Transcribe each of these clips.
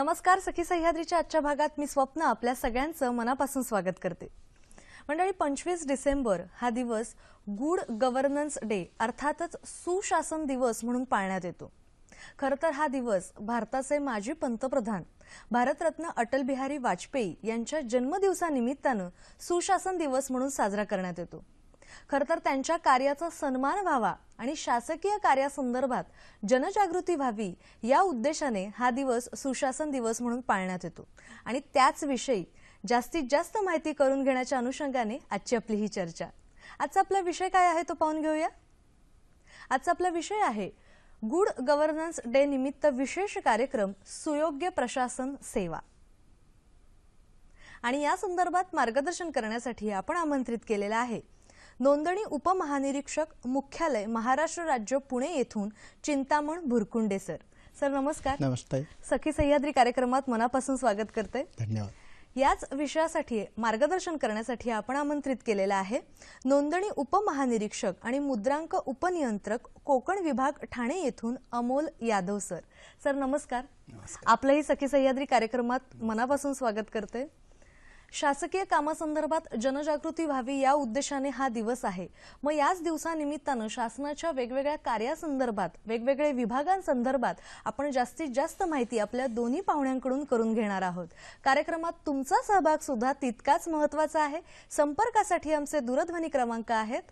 नमस्कार सखी सह्याद्रीच्या आजच्या भागात मी स्वप्न आपल्या सगळ्यांचं मनापासून स्वागत करते मंडळी पंचवीस डिसेंबर हा दिवस गुड गव्हर्नन्स डे अर्थातच सुशासन दिवस म्हणून पाळण्यात येतो खरं तर हा दिवस भारताचे माजी पंतप्रधान भारतरत्न अटल बिहारी वाजपेयी यांच्या जन्मदिवसानिमित्तानं सुशासन दिवस म्हणून साजरा करण्यात येतो तर त्यांच्या कार्याचा सन्मान व्हावा आणि शासकीय कार्यासंदर्भात जनजागृती व्हावी या उद्देशाने हा दिवस सुशासन दिवस म्हणून पाळण्यात येतो आणि त्याच विषयी जास्तीत जास्त माहिती करून घेण्याच्या अनुषंगाने आजची आपली ही चर्चा आजचा आपला विषय काय आहे तो पाहून घेऊया आजचा आपला विषय आहे गुड गव्हर्नन्स डे निमित्त विशेष कार्यक्रम सुयोग्य प्रशासन सेवा आणि या संदर्भात मार्गदर्शन करण्यासाठी आपण आमंत्रित केलेला आहे नोंदणी उपमहानिरीक्षक मुख्यालय महाराष्ट्र राज्य पुणे येथून चिंतामण भुरकुंडे सर सर नमस्कार नमस्ते सखी सह्याद्री कार्यक्रमात मनापासून स्वागत करते धन्यवाद याच विषयासाठी मार्गदर्शन करण्यासाठी आपण आमंत्रित केलेलं आहे नोंदणी उपमहानिरीक्षक आणि मुद्रांक उपनियंत्रक कोकण विभाग ठाणे येथून अमोल यादव सर सर नमस्कार, नमस्कार। आपलंही सखी सह्याद्री कार्यक्रमात मनापासून स्वागत करते शासकीय कामासंदर्भात जनजागृती व्हावी या उद्देशाने हा दिवस आहे मग याच दिवसानिमित्तानं शासनाच्या वेगवेगळ्या कार्यासंदर्भात वेगवेगळे विभागांसंदर्भात आपण जास्तीत जास्त माहिती आपल्या दोन्ही पाहुण्यांकडून करून घेणार आहोत कार्यक्रमात तुमचा सहभाग सुद्धा तितकाच महत्वाचा आहे संपर्कासाठी आमचे दूरध्वनी क्रमांक आहेत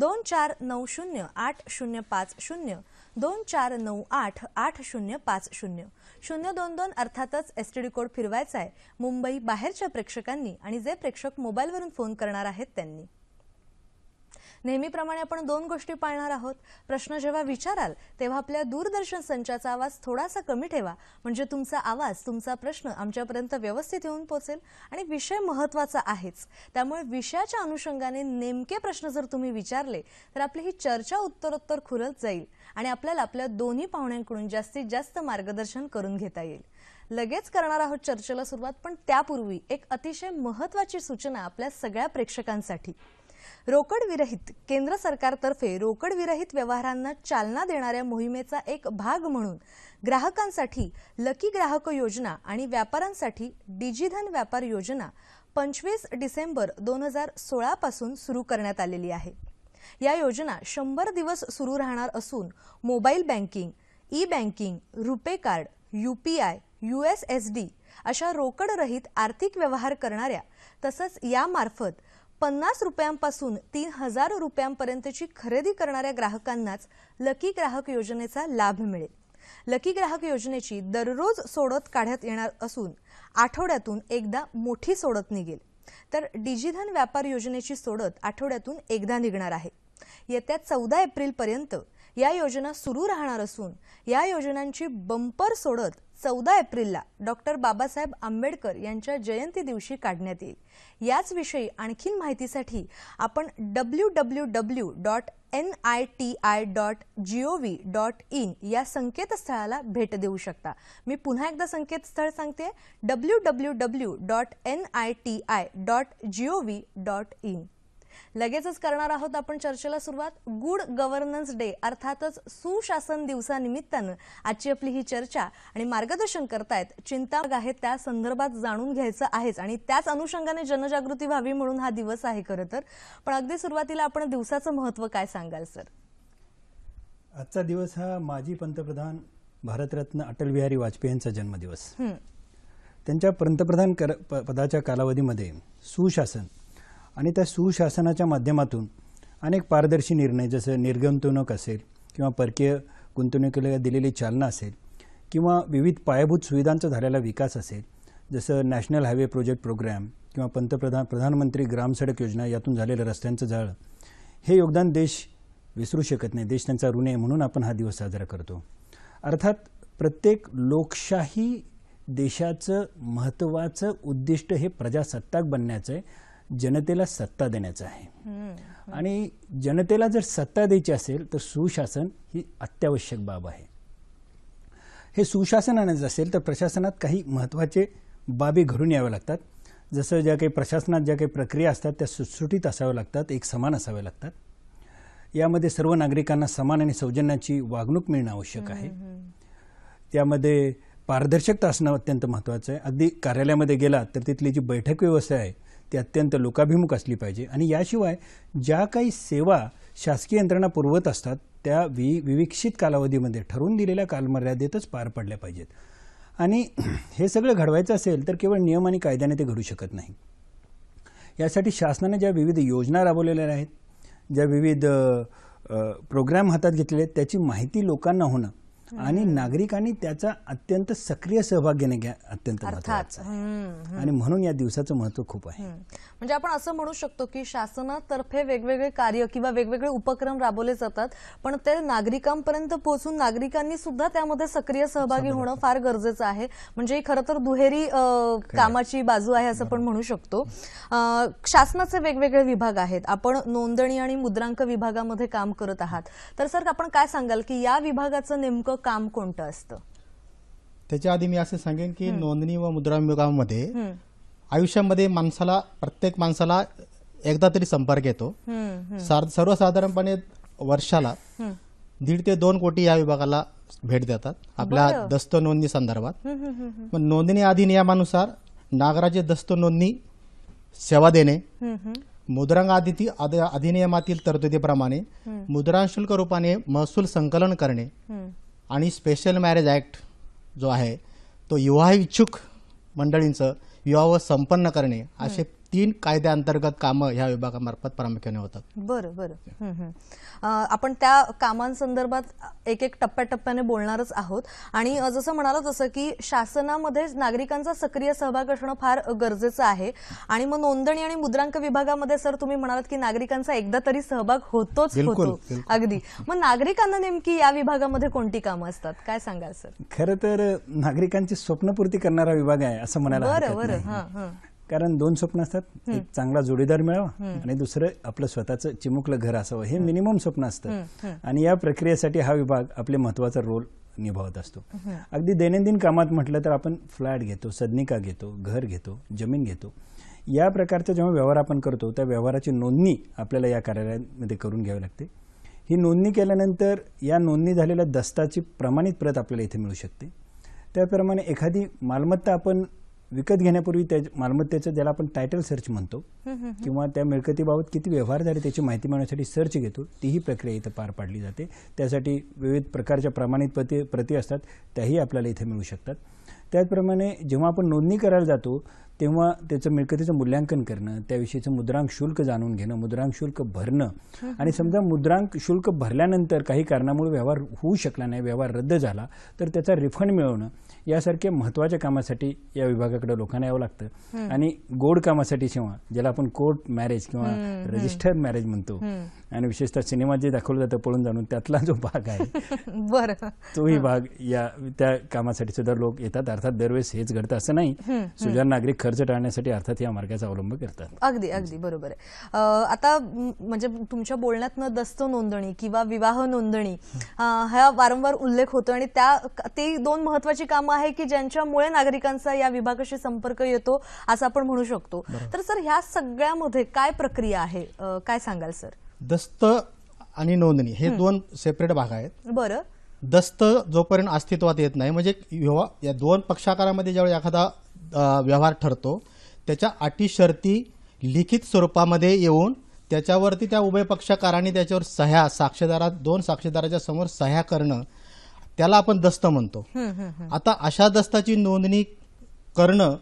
दोन चार नऊ शून्य आठ शून्य पाच शून्य दोन चार नऊ आठ आठ शून्य पाच शून्य शून्य दोन दोन अर्थातच एस टी डी कोड फिरवायचा आहे मुंबई बाहेरच्या प्रेक्षकांनी आणि जे प्रेक्षक मोबाईलवरून फोन करणार आहेत त्यांनी नेहमीप्रमाणे आपण दोन गोष्टी पाळणार आहोत प्रश्न जेव्हा विचाराल तेव्हा आपल्या दूरदर्शन संचाचा आवाज थोडासा कमी ठेवा म्हणजे तुमचा आवाज तुमचा प्रश्न आमच्यापर्यंत व्यवस्थित येऊन पोहोचेल आणि विषय महत्त्वाचा आहेच त्यामुळे विषयाच्या अनुषंगाने नेमके प्रश्न जर तुम्ही विचारले तर आपली ही चर्चा उत्तरोत्तर खुलत जाईल आणि आपल्याला आपल्या दोन्ही पाहुण्यांकडून जास्तीत जास्त मार्गदर्शन करून घेता येईल लगेच करणार आहोत चर्चेला सुरुवात पण त्यापूर्वी एक अतिशय महत्वाची सूचना आपल्या सगळ्या प्रेक्षकांसाठी रोकडविरहित केंद्र सरकारतर्फे रोकडविरहित व्यवहारांना चालना देणाऱ्या मोहिमेचा एक भाग म्हणून ग्राहकांसाठी लकी ग्राहक योजना आणि व्यापाऱ्यांसाठी डिजिधन व्यापार योजना पंचवीस डिसेंबर दोन हजार सोळापासून सुरू करण्यात आलेली आहे या योजना शंभर दिवस सुरू राहणार असून mobile banking e banking RuPay card U P I U S S D अशा रोकडरहित आर्थिक व्यवहार करणाऱ्या तसंच यामार्फत पन्नास रुपयांपासून तीन हजार रुपयांपर्यंतची खरेदी करणाऱ्या ग्राहकांनाच लकी ग्राहक योजनेचा लाभ मिळेल लकी ग्राहक योजनेची दररोज सोडत काढण्यात येणार असून आठवड्यातून एकदा मोठी सोडत निघेल तर डिजिधन व्यापार योजनेची सोडत आठवड्यातून एकदा निघणार आहे येत्या चौदा एप्रिलपर्यंत या योजना सुरू राहणार असून या योजनांची बंपर सोडत चौदा एप्रिलला डॉक्टर बाबासाहेब आंबेडकर यांच्या जयंती दिवशी काढण्यात येईल याच विषयी आणखीन माहितीसाठी आपण W W W dot N I T I dot G O V dot in या संकेतस्थळाला भेट देऊ शकता मी पुन्हा एकदा संकेतस्थळ सांगते W W W dot N I T I dot G O V dot in लगेचच करणार आहोत आपण चर्चेला सुरुवात गुड गव्हर्नन्स डे अर्थातच सुशासन दिवसानिमित्तानं आजची आपली ही चर्चा आणि मार्गदर्शन करतायत चिंता आहेत त्या संदर्भात जाणून घ्यायचं आहेच आणि त्याच अनुषंगाने जनजागृती व्हावी म्हणून हा दिवस आहे खरं तर पण अगदी सुरुवातीला आपण दिवसाचं महत्व काय सांगाल सर आजचा दिवस हा माजी पंतप्रधान भारतरत्न अटल बिहारी वाजपेयींचा जन्मदिवस त्यांच्या पंतप्रधान पदाच्या कालावधीमध्ये सुशासन आणि त्या सुशासनाच्या माध्यमातून अनेक पारदर्शी निर्णय जसं निर्गंतवणूक असेल किंवा परकीय गुंतवणुकीला दिलेली चालना असेल किंवा विविध पायाभूत सुविधांचा झालेला विकास असेल जसं नॅशनल हायवे प्रोजेक्ट प्रोग्रॅम किंवा पंतप्रधान प्रधानमंत्री ग्रामसडक योजना यातून झालेलं रस्त्यांचं जाळं हे योगदान देश विसरू शकत नाही देश त्यांचा ऋण आहे म्हणून आपण हा दिवस साजरा करतो अर्थात प्रत्येक लोकशाही देशाचं महत्त्वाचं उद्दिष्ट हे प्रजासत्ताक बनण्याचं आहे जनतेला सत्ता देण्याचं आहे आणि जनतेला जर सत्ता द्यायची असेल तर सुशासन ही अत्यावश्यक बाब आहे हे सुशासन आणायचं असेल तर प्रशासनात काही महत्त्वाचे बाबी घडून याव्या लागतात जसं ज्या काही प्रशासनात ज्या काही प्रक्रिया असतात त्या सुटसुटीत असाव्या लागतात एक समान असाव्या लागतात यामध्ये सर्व नागरिकांना समान आणि सौजन्याची वागणूक मिळणं आवश्यक आहे त्यामध्ये पारदर्शकता असणं अत्यंत महत्त्वाचं आहे अगदी कार्यालयामध्ये गेलात तर तिथली जी बैठक व्यवस्था आहे ती अत्यंत लोकाभिमुख असली पाहिजे आणि याशिवाय ज्या काही सेवा शासकीय यंत्रणा पुरवत असतात त्या वि विविक्षित कालावधीमध्ये ठरवून दिलेल्या कालमर्यादेतच पार पडल्या पाहिजेत आणि हे सगळं घडवायचं असेल तर केवळ नियम आणि कायद्याने ते घडू शकत नाही यासाठी शासनाने ज्या विविध योजना राबवलेल्या आहेत ज्या विविध प्रोग्राम हातात घेतलेले आहेत त्याची माहिती लोकांना होणं आणि नागरिकांनी त्याचा अत्यंत सक्रिय सहभाग घेणे अत्यंत आहे आणि म्हणून या दिवसाचं महत्व खूप आहे म्हणजे आपण असं म्हणू शकतो की शासनातर्फे वेगवेगळे कार्य किंवा वेगवेगळे उपक्रम राबवले जातात पण ते नागरिकांपर्यंत पोहोचून नागरिकांनी सुद्धा त्यामध्ये सक्रिय सहभागी होणं फार गरजेचं आहे म्हणजे ही खरं तर दुहेरी कामाची बाजू आहे असं पण म्हणू शकतो शासनाचे वेगवेगळे विभाग आहेत आपण नोंदणी आणि मुद्रांक विभागामध्ये काम करत आहात तर सर आपण काय सांगाल की या विभागाचं नेमकं काम कोणतं असतं त्याच्या आधी मी असं सांगेन की नोंदणी व विभागामध्ये आयुष्यामध्ये माणसाला प्रत्येक माणसाला एकदा तरी संपर्क येतो सर्वसाधारणपणे वर्षाला दीड ते दोन कोटी या विभागाला भेट देतात आपल्या दस्त नोंदणी संदर्भात पण नोंदणी अधिनियमानुसार नागराज्य दस्त नोंदणी सेवा देणे मुद्रांक आदिती अधिनियमातील तरतुदीप्रमाणे मुद्रांशुल्क रूपाने महसूल संकलन करणे आणि स्पेशल मॅरेज ॲक्ट जो आहे तो युवा इच्छुक मंडळींचं विवाह संपन्न करणे असे तीन कायद्याअंतर्गत कामं ह्या विभागामार्फत प्रामुख्याने होतात बरं बरं आपण त्या कामांसंदर्भात एक एक टप्प्याटप्प्याने बोलणारच आहोत आणि जसं म्हणालो तसं की शासनामध्ये नागरिकांचा सक्रिय सहभाग असणं फार गरजेचं आहे आणि मग नोंदणी आणि मुद्रांक विभागामध्ये सर तुम्ही म्हणालात की नागरिकांचा एकदा तरी सहभाग होतोच होतो अगदी मग नागरिकांना नेमकी या विभागामध्ये कोणती कामं असतात काय सांगाल सर खरं तर नागरिकांची स्वप्नपूर्ती करणारा विभाग आहे असं म्हणायला बरं बरं कारण दोन स्वप्न असतात एक चांगला जोडीदार मिळावा आणि दुसरं आपलं स्वतःचं चिमुकलं घर असावं हे मिनिमम स्वप्न असतं आणि या प्रक्रियेसाठी हा विभाग आपले महत्वाचा रोल निभावत असतो अगदी दैनंदिन कामात म्हटलं तर आपण फ्लॅट घेतो सदनिका घेतो घर घेतो जमीन घेतो या प्रकारचा जेव्हा व्यवहार आपण करतो त्या व्यवहाराची नोंदणी आपल्याला या कार्यालयामध्ये करून घ्यावी लागते ही नोंदणी केल्यानंतर या नोंदणी झालेल्या दस्ताची प्रमाणित प्रत आपल्याला इथे मिळू शकते त्याप्रमाणे एखादी मालमत्ता आपण विकत घेण्यापूर्वी त्या मालमत्तेचं ज्याला आपण टायटल सर्च म्हणतो किंवा त्या मिळकतीबाबत किती व्यवहार झाले त्याची माहिती मिळवण्यासाठी सर्च घेतो तीही प्रक्रिया इथं पार पाडली जाते त्यासाठी विविध प्रकारच्या प्रमाणित प्रति प्रती असतात त्याही आपल्याला इथे मिळू शकतात त्याचप्रमाणे जेव्हा आपण नोंदणी करायला जातो तेव्हा त्याचं मिळकतीचं मूल्यांकन करणं त्याविषयीचं मुद्रांक शुल्क जाणून घेणं मुद्रांक शुल्क भरणं आणि समजा मुद्रांक शुल्क भरल्यानंतर काही कारणामुळे व्यवहार होऊ शकला नाही व्यवहार रद्द झाला तर त्याचा रिफंड मिळवणं यासारख्या महत्त्वाच्या कामासाठी या विभागाकडे लोकांना यावं लागतं आणि गोड कामासाठी सेवा ज्याला आपण कोर्ट मॅरेज किंवा रजिस्टर मॅरेज म्हणतो आणि विशेषतः सिनेमात जे दाखवलं जातं पळून जाणून त्यातला जो भाग आहे बरं तोही भाग या त्या कामासाठी सुद्धा लोक येतात अर्थात दरवेळेस हेच घडतं असं नाही सुजाण नागरिक खर्च टाळण्यासाठी अर्थात या मार्गाचा अवलंब करतात अगदी अगदी बरोबर आहे आता म्हणजे तुमच्या बोलण्यात दस्त नोंदणी किंवा विवाह नोंदणी हा वारंवार उल्लेख होतो आणि त्या ते दोन महत्वाची कामं आहे की ज्यांच्यामुळे नागरिकांचा या विभागाशी संपर्क येतो असं आपण म्हणू शकतो तर सर ह्या सगळ्यामध्ये काय प्रक्रिया आहे काय सांगाल सर दस्त आणि नोंदणी हे दोन सेपरेट भाग आहेत बरं दस्त जोपर्यंत अस्तित्वात येत नाही म्हणजे या दोन पक्षाकारामध्ये ज्यावेळी एखादा व्यवहार ठरतो त्याच्या अटी शर्ती लिखित स्वरूपामध्ये येऊन त्याच्यावरती त्या उभय पक्षकारांनी त्याच्यावर सह्या साक्षीदारात दोन साक्षीदाराच्या समोर सह्या करणं त्याला आपण दस्त म्हणतो आता अशा दस्ताची नोंदणी करणं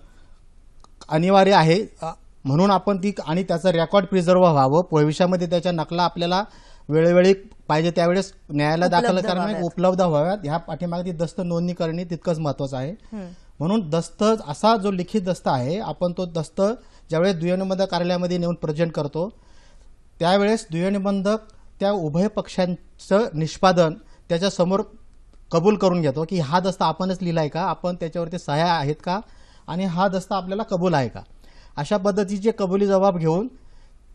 अनिवार्य आहे म्हणून आपण ती आणि त्याचं रेकॉर्ड प्रिझर्व व्हावं भविष्यामध्ये त्याच्या नकला आपल्याला वेळोवेळी पाहिजे त्यावेळेस न्यायालयात दाखल करणं उपलब्ध व्हाव्यात ह्या पाठीमागे ती दस्त नोंदणी करणे तितकंच महत्वाचं आहे म्हणून दस्त असा जो लिखित दस्त आहे आपण तो दस्त ज्यावेळेस दुयनिबंधक कार्यालयामध्ये नेऊन प्रेझेंट करतो त्यावेळेस दुयनिबंधक त्या उभय पक्षांचं निष्पादन त्याच्यासमोर कबूल करून घेतो की हा दस्ता आपणच लिहिला आहे का आपण त्याच्यावरती सह्या आहेत का आणि हा दस्ता आपल्याला कबूल आहे का अशा पद्धतीचे कबुली जबाब घेऊन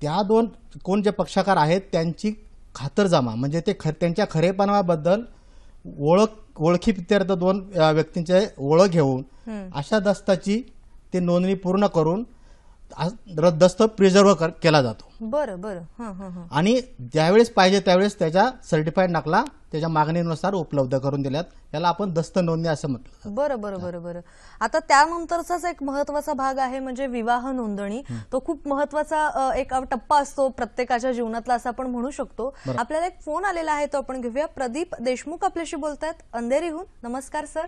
त्या दोन कोण जे पक्षाकार आहेत त्यांची खातरजमा म्हणजे ते ख त्यांच्या खरेपणाबद्दल ओळख ओळखी प्रत्यर्थ दोन व्यक्तींचे ओळख घेऊन अशा दस्ताची ते नोंदणी पूर्ण करून रद्दस्त प्रिझर्व्ह केला जातो बरं बरं आणि ज्यावेळेस पाहिजे त्यावेळेस त्याच्या सर्टिफाईड नकला त्याच्या मागणीनुसार उपलब्ध करून दिल्यात याला आपण दस्त नोंदणी असं म्हटलं बरं बरं बरं बरं आता त्यानंतरचाच एक महत्वाचा भाग आहे म्हणजे विवाह नोंदणी तो खूप महत्वाचा एक टप्पा असतो प्रत्येकाच्या जीवनातला असं आपण म्हणू शकतो आपल्याला एक फोन आलेला आहे तो आपण घेऊया प्रदीप देशमुख आपल्याशी बोलतात अंधेरीहून नमस्कार सर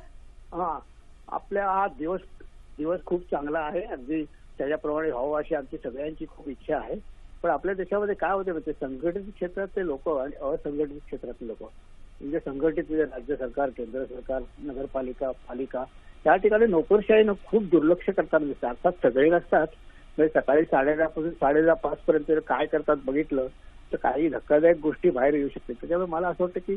हा आपल्या हा दिवस दिवस खूप चांगला आहे अगदी त्याच्याप्रमाणे व्हावं अशी आमची सगळ्यांची खूप इच्छा आहे पण आपल्या देशामध्ये काय होते म्हणजे संघटित क्षेत्रातले लोक आणि असंघटित क्षेत्रातले लोक म्हणजे संघटित म्हणजे राज्य सरकार केंद्र सरकार नगरपालिका पालिका त्या ठिकाणी नोकरशाहीनं खूप दुर्लक्ष करताना दिसतात अर्थात सगळे नसतात म्हणजे सकाळी साडे पासून साडे दहा पाच पर्यंत काय करतात बघितलं तर काही धक्कादायक गोष्टी बाहेर येऊ शकते त्याच्यामुळे मला असं वाटतं की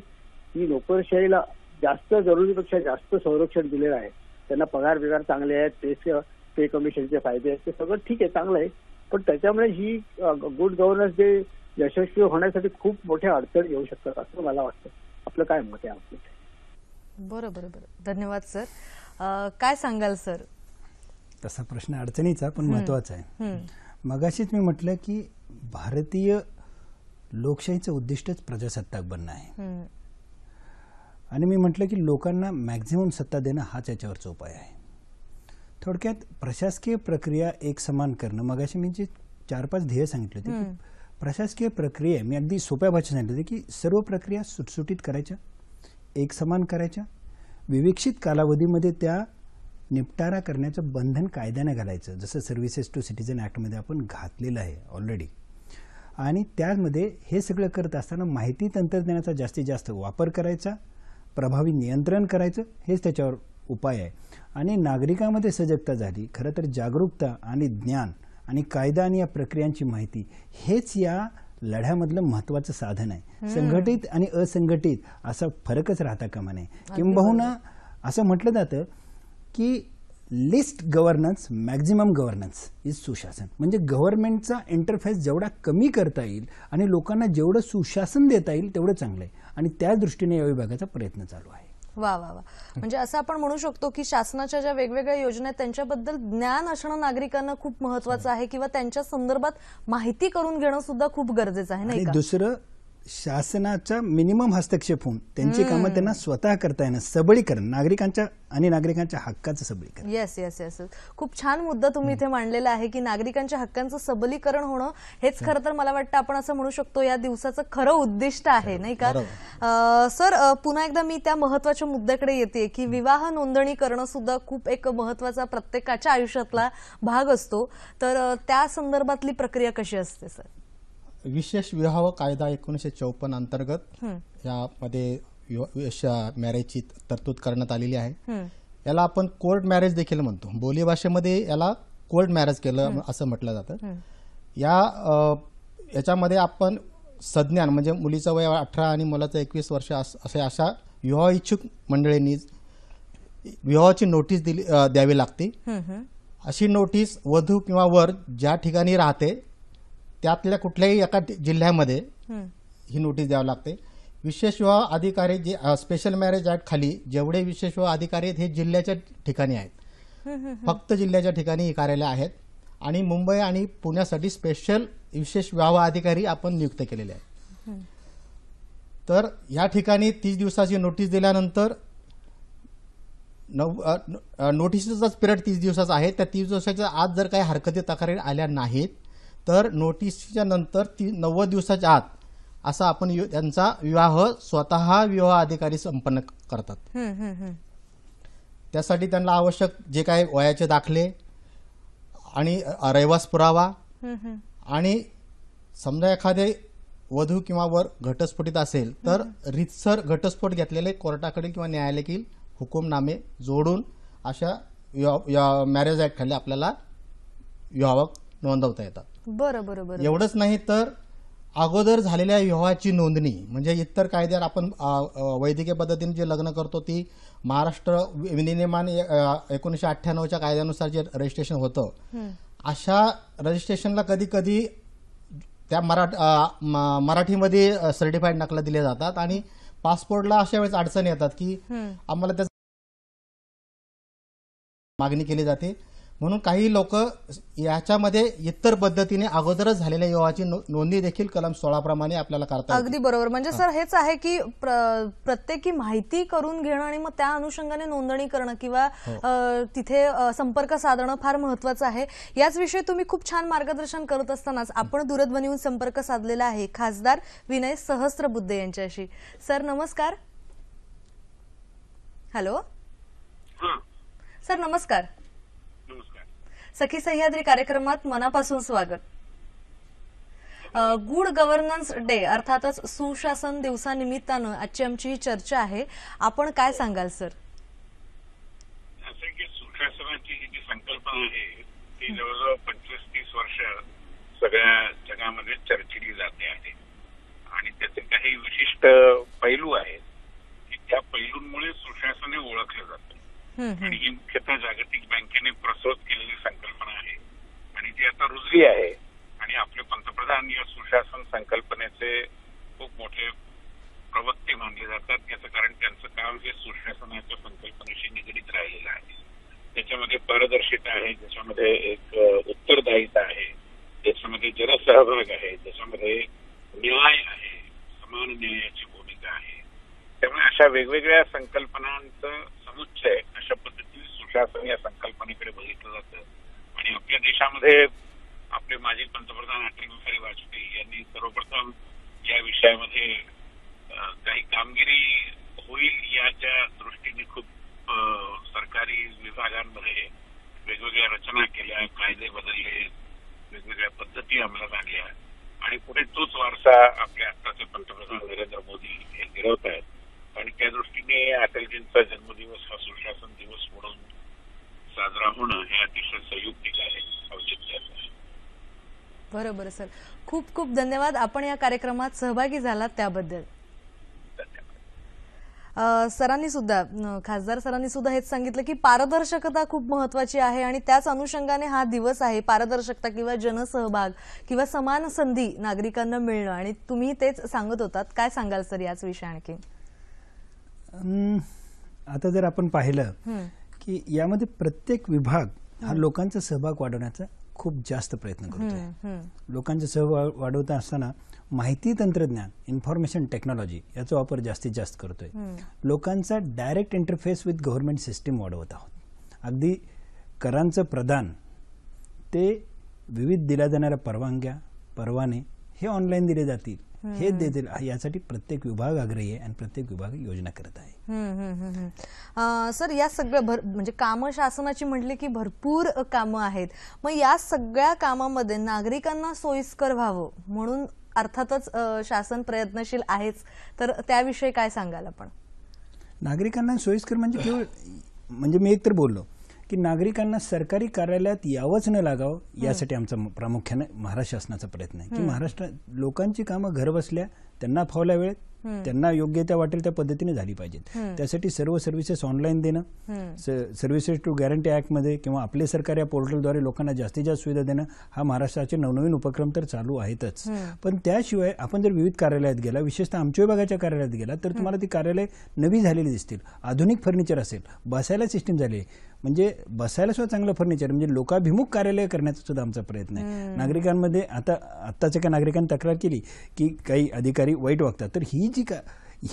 ही नोकरशाहीला जास्त जरुरीपेक्षा जास्त संरक्षण दिलेलं आहे त्यांना पगार बिगार चांगले आहेत ते पे कमिशनचे फायदे आहेत ते सगळं ठीक आहे चांगलं आहे पण त्याच्यामुळे ही गुड गव्हर्नन्स जे यशस्वी होण्यासाठी खूप मोठ्या अडचण येऊ शकतात असं मला वाटतं आपलं काय मत आहे बरोबर बरोबर धन्यवाद सर काय सांगाल सर तसा प्रश्न अडचणीचा पण महत्वाचा आहे मगाशीच मी म्हटलं की भारतीय लोकशाहीचं उद्दिष्टच प्रजासत्ताक बनणं आहे आणि मी म्हटलं की लोकांना मॅक्झिमम सत्ता देणं हाच याच्यावरचा उपाय आहे थोडक्यात प्रशासकीय प्रक्रिया एक समान करणं मग अशी मी जे चार पाच ध्येय सांगितले होते प्रशासकीय प्रक्रिया मी अगदी सोप्या भाषेत सांगितलं की सर्व प्रक्रिया सुटसुटीत करायच्या एक समान करायच्या विविक्षित कालावधीमध्ये त्या निपटारा करण्याचं बंधन कायद्याने घालायचं जसं सर्व्हिसेस टू सिटीजन ॲक्टमध्ये आपण घातलेलं आहे ऑलरेडी आणि त्यामध्ये हे सगळं करत असताना माहिती तंत्रज्ञानाचा जास्तीत जास्त वापर करायचा प्रभावी नियंत्रण करायचं हेच त्याच्यावर उपाय आहे आणि नागरिकांमध्ये सजगता झाली खरं तर जागरूकता आणि ज्ञान आणि कायदा आणि या प्रक्रियांची माहिती हेच या लढ्यामधलं महत्वाचं साधन आहे संघटित आणि असंघटित असा फरकच राहता कामा नये किंबहुना असं म्हटलं जातं की least governance maximum governance is सुशासन म्हणजे गव्हर्नमेंटचा इंटरफेस जेवढा कमी करता येईल आणि लोकांना जेवढं सुशासन देता येईल तेवढं चांगलं आहे आणि त्या दृष्टीने या विभागाचा प्रयत्न चालू आहे वा वा वा म्हणजे असं आपण म्हणू शकतो की शासनाच्या ज्या वेगवेगळ्या योजना आहेत त्यांच्याबद्दल ज्ञान असणं नागरिकांना खूप महत्वाचं आहे किंवा त्यांच्या संदर्भात माहिती करून घेणं सुद्धा खूप गरजेचं आहे नाही दुसरं शासनाचा मिनिमम हस्तक्षेप होऊन त्यांची कामं त्यांना स्वतः करता येणं सबळीकरण नागरिकांच्या आणि नागरिकांच्या हक्काचं सबलीकरण येस येस येस खूप छान मुद्दा तुम्ही इथे मांडलेला आहे की नागरिकांच्या हक्कांचं सबलीकरण होणं हेच खरं तर मला वाटतं आपण असं म्हणू शकतो या दिवसाचं खरं उद्दिष्ट आहे नाही का सर पुन्हा एकदा मी त्या महत्वाच्या मुद्द्याकडे येते की विवाह नोंदणी करणं सुद्धा खूप एक महत्वाचा प्रत्येकाच्या आयुष्यातला भाग असतो तर त्या संदर्भातली प्रक्रिया कशी असते सर विशेष विवाह कायदा एकोणीसशे चौपन्न अंतर्गत यामध्ये मॅरेजची तरतूद करण्यात आलेली आहे याला आपण कोर्ट मॅरेज देखील म्हणतो बोली भाषेमध्ये याला कोर्ट मॅरेज केलं असं म्हटलं जातं या याच्यामध्ये आपण सज्ञान म्हणजे मुलीचं वय अठरा आणि मुलाचं एकवीस वर्ष असे अशा विवाह इच्छुक मंडळींनी विवाहाची नोटीस दिली द्यावी लागते अशी नोटीस वधू किंवा वर ज्या ठिकाणी राहते त्यातल्या कुठल्याही एका जिल्ह्यामध्ये ही नोटीस द्यावी लागते विशेष विवाह अधिकारी जे स्पेशल मॅरेज ऍक्ट खाली जेवढे विशेष विवाह अधिकारी आहेत हे जिल्ह्याच्या ठिकाणी आहेत फक्त जिल्ह्याच्या ठिकाणी ही कार्यालय आहेत आणि मुंबई आणि पुण्यासाठी स्पेशल विशेष विवाह अधिकारी आपण नियुक्त केलेले आहेत तर या ठिकाणी तीस दिवसाची नोटीस दिल्यानंतर नव पिरियड तीस दिवसाचा आहे त्या तीस दिवसाच्या आज जर काही हरकती तक्रारी आल्या नाहीत तर नोटीसच्या नंतर ती नव्वद दिवसाच्या आत असा आपण त्यांचा विवाह स्वतः विवाह अधिकारी संपन्न करतात त्यासाठी त्यांना आवश्यक जे काही वयाचे दाखले आणि रहिवास पुरावा आणि समजा एखादे वधू किंवा वर घटस्फोटीत असेल तर रितसर घटस्फोट घेतलेले कोर्टाकडे किंवा न्यायालयातील हुकूमनामे जोडून अशा मॅरेज ऍक्ट खाली आपल्याला विवाह नोंदवता येतात बरं बरं बरं एवढंच नाही तर अगोदर झालेल्या विवाहाची नोंदणी म्हणजे इतर कायद्यात आपण वैद्यकीय पद्धतीने जे लग्न करतो ती महाराष्ट्र विनियमान एकोणीसशे अठ्ठ्याण्णवच्या कायद्यानुसार जे रजिस्ट्रेशन होतं अशा रजिस्ट्रेशनला कधी कधी त्या मराठ मराठीमध्ये सर्टिफाईड नकला दिल्या जातात आणि पासपोर्टला अशा वेळेस अडचणी येतात की आम्हाला त्या मागणी केली जाते म्हणून काही लोक याच्यामध्ये इतर पद्धतीने अगोदरच झालेल्या योगाची नोंदणी देखील कलम प्रमाणे आपल्याला करतात अगदी बरोबर म्हणजे सर हेच आहे की प्र, प्रत्येकी माहिती करून घेणं आणि मग त्या अनुषंगाने नोंदणी करणं किंवा हो. तिथे संपर्क साधणं फार महत्वाचं आहे याच विषयी तुम्ही खूप छान मार्गदर्शन करत असतानाच आपण दूरध्वनीहून संपर्क साधलेला आहे खासदार विनय सहस्त्रबुद्धे यांच्याशी सर नमस्कार हॅलो सर नमस्कार सखी सह्याद्री कार्यक्रमात मनापासून स्वागत गुड गव्हर्नन्स डे अर्थातच सुशासन दिवसानिमित्तानं आजची आमची ही चर्चा आहे आपण काय सांगाल सर की सुशासनाची जी संकल्पना आहे ती जवळजवळ पंचवीस तीस वर्ष सगळ्या जगामध्ये चर्चिली जाते आहे आणि त्याचे काही विशिष्ट पैलू आहेत की त्या पैलूंमुळे सुशासन हे ओळखलं जातं आणि ही मुख्यतः जागतिक बँकेने प्रस्तुत केलेली संकल्पना आहे आणि ती आता रुजली आहे आणि आपले पंतप्रधान या सुशासन संकल्पनेचे खूप मोठे प्रवक्ते मानले जातात याचं कारण त्यांचं काम हे सुशासनाच्या संकल्पनेशी निगडीत राहिलेलं आहे त्याच्यामध्ये पारदर्शिता आहे ज्याच्यामध्ये एक उत्तरदायित्व आहे त्याच्यामध्ये जनसहभाग आहे ज्याच्यामध्ये न्याय आहे समान न्यायाची भूमिका आहे त्यामुळे अशा वेगवेगळ्या संकल्पनांचं समुच्चय अशा पद्धतीने सुशासन या संकल्पनेकडे बघितलं जातं आणि आपल्या देशामध्ये आपले माजी पंतप्रधान अटल बिहारी वाजपेयी यांनी सर्वप्रथम या विषयामध्ये काही कामगिरी होईल याच्या दृष्टीने खूप सरकारी विभागांमध्ये वेगवेगळ्या रचना केल्या कायदे बदलले वेगवेगळ्या पद्धती अंमलात आणल्या आणि पुढे तोच वारसा आपल्या आत्ताचे पंतप्रधान नरेंद्र मोदी हे गिरवत आहेत आणि त्या दृष्टीने अटलजींचा जन्मदिवस हा सुशासन दिवस म्हणून साजरा होणं हे अतिशय संयुक्तिक आहे बरोबर सर खूप खूप धन्यवाद आपण या कार्यक्रमात सहभागी झालात त्याबद्दल सरांनी सुद्धा खासदार सरांनी सुद्धा हेच सांगितलं की पारदर्शकता खूप महत्वाची आहे आणि त्याच अनुषंगाने हा दिवस आहे पारदर्शकता किंवा जनसहभाग किंवा समान संधी नागरिकांना मिळणं आणि तुम्ही तेच सांगत होतात काय सांगाल सर याच विषय आणखी आता जर आपण पाहिलं की यामध्ये प्रत्येक विभाग हा लोकांचा सहभाग वाढवण्याचा खूप जास्त प्रयत्न आहे लोकांचा सहभाग वाढवता असताना माहिती तंत्रज्ञान इन्फॉर्मेशन टेक्नॉलॉजी याचा वापर जास्तीत जास्त करतोय लोकांचा direct interface with government system वाढवत आहोत अगदी करांचं प्रदान ते विविध दिल्या जाणाऱ्या परवानग्या परवाने हे ऑनलाईन दिले जातील हे देतील यासाठी प्रत्येक विभाग आग्रही आहे आणि प्रत्येक विभाग योजना करत आहे सर या सगळ्या म्हणजे काम शासनाची म्हटली की भरपूर कामं आहेत मग या सगळ्या कामामध्ये नागरिकांना सोयीस्कर व्हावं म्हणून अर्थातच शासन प्रयत्नशील आहेच तर त्याविषयी काय सांगाल आपण नागरिकांना सोयीस्कर म्हणजे केवळ म्हणजे मी तर बोललो की नागरिकांना सरकारी कार्यालयात यावंच न लागावं यासाठी आमचा प्रामुख्याने महाराष्ट्र शासनाचा प्रयत्न आहे की महाराष्ट्र लोकांची कामं घर बसल्या त्यांना फावल्या वेळेत त्यांना योग्य त्या वाटेल त्या पद्धतीने झाली पाहिजेत त्यासाठी सर्व सर्व्हिसेस ऑनलाईन देणं सर्व्हिसेस टू गॅरंटी ऍक्टमध्ये किंवा आपले सरकार या पोर्टलद्वारे लोकांना जास्तीत जास्त सुविधा देणं हा महाराष्ट्राचे नवनवीन उपक्रम तर चालू आहेतच पण त्याशिवाय आपण जर विविध कार्यालयात गेला विशेषतः आमच्या विभागाच्या कार्यालयात गेला तर तुम्हाला ती कार्यालय नवी झालेली दिसतील आधुनिक फर्निचर असेल बसायला सिस्टीम झाली म्हणजे बसायला सुद्धा चांगलं फर्निचर म्हणजे लोकाभिमुख कार्यालय करण्याचा सुद्धा आमचा प्रयत्न आहे नागरिकांमध्ये आता आत्ताच्या काही नागरिकांनी तक्रार केली की काही अधिकारी वाईट वागतात तर ही जी का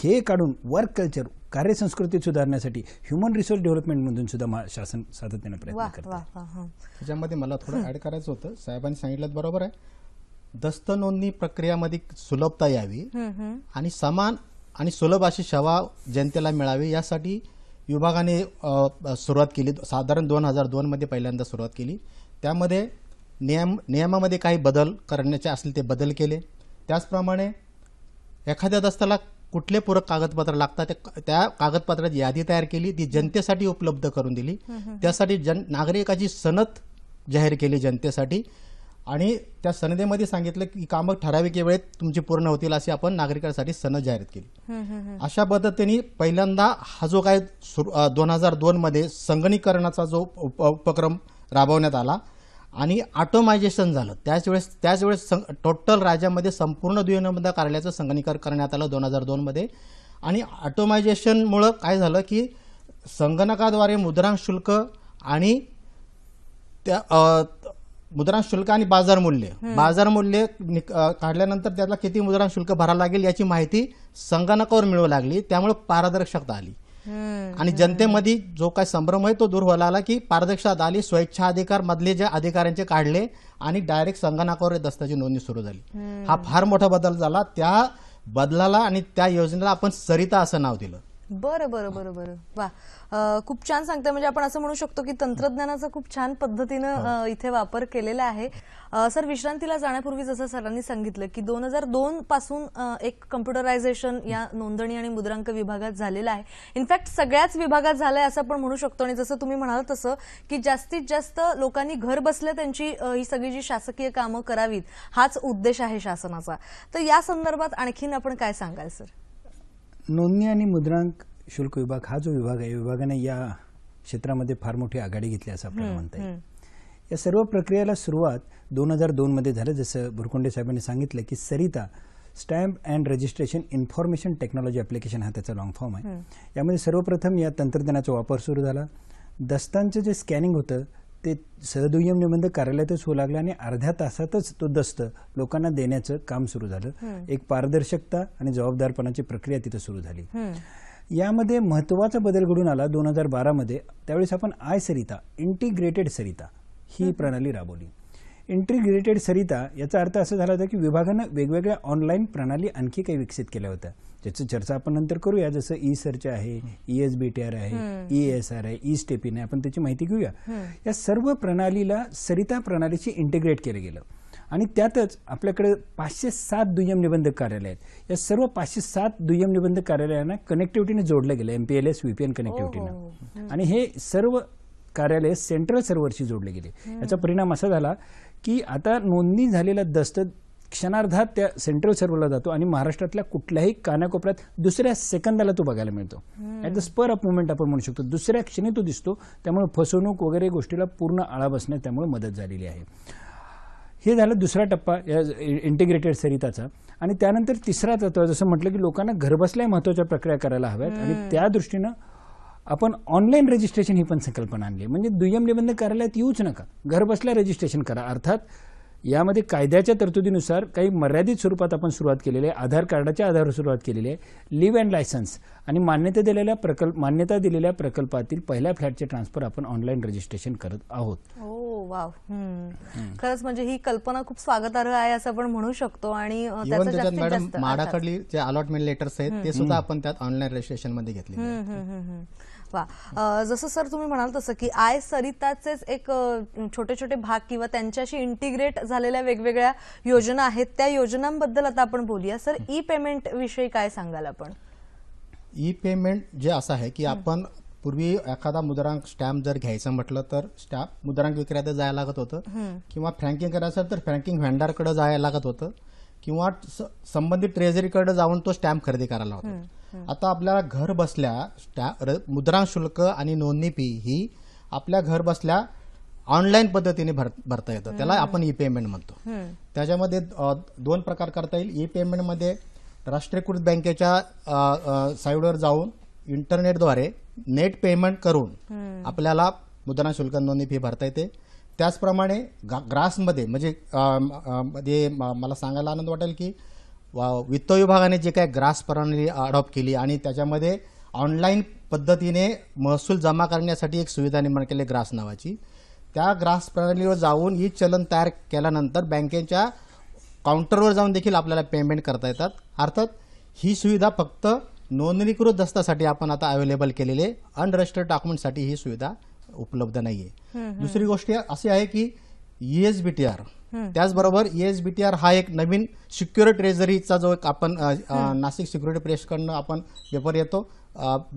हे काढून वर्क कल्चर कार्यसंस्कृती सुधारण्यासाठी ह्युमन रिसोर्स डेव्हलपमेंटमधून सुद्धा शासन सातत्याने प्रयत्न करतं त्याच्यामध्ये मला थोडं ॲड करायचं होतं साहेबांनी सांगितलं बरोबर आहे दस्त नोंदणी प्रक्रियामध्ये सुलभता यावी आणि समान आणि सुलभ अशी सेवा जनतेला मिळावी यासाठी विभागाने सुरुवात केली साधारण दोन हजार दोनमध्ये पहिल्यांदा सुरुवात केली त्यामध्ये नियम नियमामध्ये काही बदल करण्याचे असले ते बदल केले त्याचप्रमाणे एखाद्या दस्ताला कुठले पूरक कागदपत्र लागतात त्या कागदपत्राची यादी तयार केली ती जनतेसाठी उपलब्ध करून दिली त्यासाठी जन नागरिकाची सनद जाहीर केली जनतेसाठी आणि त्या सनदेमध्ये सांगितलं की कामं ठराविक वेळेत तुमची पूर्ण होतील अशी आपण नागरिकांसाठी सनद जाहीर केली अशा पद्धतीने पहिल्यांदा हा जो काय दोन हजार दोनमध्ये संगणीकरणाचा जो उपक्रम राबवण्यात आला आणि ऑटोमायझेशन झालं त्याच वेळेस त्याच वेळेस टोटल राज्यामध्ये संपूर्ण दुय्यमबंद कार्यालयाचं संगणीकरण करण्यात आलं दोन हजार दोनमध्ये आणि ऑटोमायझेशनमुळं काय झालं की संगणकाद्वारे मुद्रांक शुल्क आणि त्या मुद्रा शुल्क आणि बाजार मूल्य बाजार मूल्य काढल्यानंतर त्याला किती मुद्रा शुल्क भरावं लागेल याची माहिती संगणकावर मिळू लागली त्यामुळे पारदर्शकता आली आणि जनतेमध्ये जो काही संभ्रम आहे तो दूर व्हायला आला की पारदर्शकता आली स्वेच्छा अधिकार मधले जे अधिकाऱ्यांचे काढले आणि डायरेक्ट संगणकावर दस्ताची नोंदणी सुरू झाली हा फार मोठा बदल झाला त्या बदलाला आणि त्या योजनेला आपण सरिता असं नाव दिलं बरं बरं बरं बरं वा खूप छान सांगते म्हणजे आपण असं म्हणू शकतो की तंत्रज्ञानाचा खूप छान पद्धतीनं हो. इथे वापर केलेला आहे सर विश्रांतीला जाण्यापूर्वी जसं सरांनी सांगितलं की दोन हजार दोन पासून एक कम्प्युटरायझेशन या नोंदणी आणि मुद्रांक विभागात झालेला आहे इनफॅक्ट सगळ्याच विभागात झालंय असं आपण म्हणू शकतो आणि जसं तुम्ही म्हणाल तसं की जास्तीत जास्त लोकांनी घर बसल्या त्यांची ही सगळी जी शासकीय कामं करावीत हाच उद्देश आहे शासनाचा तर या संदर्भात आणखीन आपण काय सांगाल सर नोंदणी आणि मुद्रांक शुल्क विभाग हा जो विभाग आहे विभागाने या क्षेत्रामध्ये फार मोठी आघाडी घेतली असं आपल्याला म्हणता येईल या सर्व प्रक्रियेला सुरुवात दोन हजार दोनमध्ये झालं जसं भुरकुंडे साहेबांनी सांगितलं की Sarita stamp and registration information technology application हा त्याचा लॉंग फॉर्म आहे यामध्ये सर्वप्रथम या तंत्रज्ञानाचा वापर सुरू झाला दस्तांचं जे स्कॅनिंग होतं ते सहदुय्यम निबंध कार्यालयातच होऊ लागला आणि अर्ध्या तासातच तो दस्त लोकांना देण्याचं काम सुरू झालं एक पारदर्शकता आणि जबाबदारपणाची प्रक्रिया तिथं सुरू झाली यामध्ये महत्त्वाचा बदल घडून आला दोन हजार बारामध्ये त्यावेळेस आपण आय सरिता इंटिग्रेटेड सरिता ही प्रणाली राबवली इंटिग्रेटेड सरिता याचा अर्थ असा झाला होता की विभागानं वेगवेगळ्या ऑनलाईन प्रणाली आणखी काही विकसित केल्या होत्या ज्याचं चर्चा आपण नंतर करूया जसं ई सर्च आहे e S B T R आहे ई एस आर आहे ई स्टेपिन आहे आपण त्याची माहिती घेऊया या सर्व प्रणालीला सरिता प्रणालीशी इंटिग्रेट केलं गेलं आणि त्यातच आपल्याकडे पाचशे सात दुय्यम निबंधक कार्यालय आहेत या सर्व पाचशे सात दुय्यम निबंधक कार्यालयांना कनेक्टिव्हिटीने जोडलं गेलं M P L S VPN कनेक्टिव्हिटीनं आणि हे सर्व कार्यालय सेंट्रल सर्व्हरशी जोडले गेले याचा परिणाम असा झाला की आता नोंदणी झालेला दस्त क्षणार्धात त्या सेंट्रल सर्व्हरला जातो आणि महाराष्ट्रातल्या कुठल्याही कानाकोपऱ्यात दुसऱ्या सेकंदाला तो बघायला मिळतो at the spur up movement आपण म्हणू शकतो दुसऱ्या क्षणी तो दिसतो त्यामुळे फसवणूक वगैरे गोष्टीला पूर्ण आळा बसण्यात त्यामुळे मदत झालेली आहे हे झालं दुसरा टप्पा या इंटिग्रेटेड सरिताचा आणि त्यानंतर तिसरा तत्व जसं म्हटलं की लोकांना घरबसल्या महत्वाच्या प्रक्रिया करायला हव्यात आणि त्या दृष्टीनं आपण ऑनलाईन रजिस्ट्रेशन ही पण संकल्पना आणली म्हणजे दुय्यम निबंध कार्यालयात येऊच नका घरबसल्या रजिस्ट्रेशन करा अर्थात यामध्ये कायद्याच्या तरतुदीनुसार काही मर्यादित स्वरूपात आपण सुरुवात केलेली आहे आधार कार्डाच्या आधारावर सुरुवात केलेली आहे लिव्ह अँड लायसन्स आणि मान्यता दिलेल्या प्रकल्प मान्यता दिलेल्या प्रकल्पातील पहिल्या फ्लॅटचे ट्रान्सफर आपण ऑनलाईन रजिस्ट्रेशन करत आहोत वाव खरंच म्हणजे ही कल्पना खूप स्वागतार्ह आहे असं आपण म्हणू शकतो आणि माडाकडली जे अलॉटमेंट लेटर्स आहेत ते सुद्धा आपण त्यात ऑनलाईन रजिस्ट्रेशन मध्ये घेतले वा जसं सर तुम्ही म्हणाल तसं की आय सरिताचेच एक छोटे छोटे भाग किंवा त्यांच्याशी इंटिग्रेट झालेल्या वेगवेगळ्या योजना आहेत त्या योजनांबद्दल आता आपण बोलूया सर ई पेमेंट विषयी काय सांगाल आपण ई पेमेंट जे असं आहे की आपण पूर्वी एखादा मुद्रांक स्टॅम्प जर घ्यायचं म्हटलं तर स्टॅम्प मुद्रांक विक्रेत जायला लागत होतं किंवा फ्रँकिंग करायचं तर फ्रँकिंग कडे जायला लागत होतं किंवा संबंधित ट्रेझरीकडे जाऊन तो स्टॅम्प खरेदी करायला होता आता आपल्याला घर बसल्या मुद्रा शुल्क आणि नोंदणी फी ही आपल्या घर बसल्या ऑनलाईन पद्धतीने भरता येतं त्याला आपण ई पेमेंट म्हणतो त्याच्यामध्ये दोन प्रकार करता येईल ई पेमेंट मध्ये राष्ट्रीयकृत बँकेच्या साईडवर जाऊन इंटरनेटद्वारे नेट पेमेंट करून आपल्याला मुद्रा शुल्क नोंदणी फी भरता येते त्याचप्रमाणे ग्रासमध्ये म्हणजे मध्ये मला सांगायला आनंद वाटेल की वा वित्त विभागाने जे काही ग्रास प्रणाली अडॉप्ट केली आणि त्याच्यामध्ये ऑनलाईन पद्धतीने महसूल जमा करण्यासाठी एक सुविधा निर्माण केली ग्रास नावाची त्या ग्रास प्रणालीवर जाऊन ही चलन तयार केल्यानंतर बँकेच्या काउंटरवर जाऊन देखील आपल्याला पेमेंट करता येतात अर्थात ही सुविधा फक्त नोंदणीकृत दस्तासाठी आपण आता अवेलेबल केलेले अनरजिस्टर्ड डॉक्युमेंटसाठी ही सुविधा उपलब्ध नाही आहे दुसरी गोष्ट अशी आहे की ईएसबीटीआर e त्याचबरोबर ईएसबीटीआर e हा एक नवीन सिक्युरिटी ट्रेझरीचा जो एक आपण नाशिक सिक्युरिटी प्रेसकडनं आपण पेपर येतो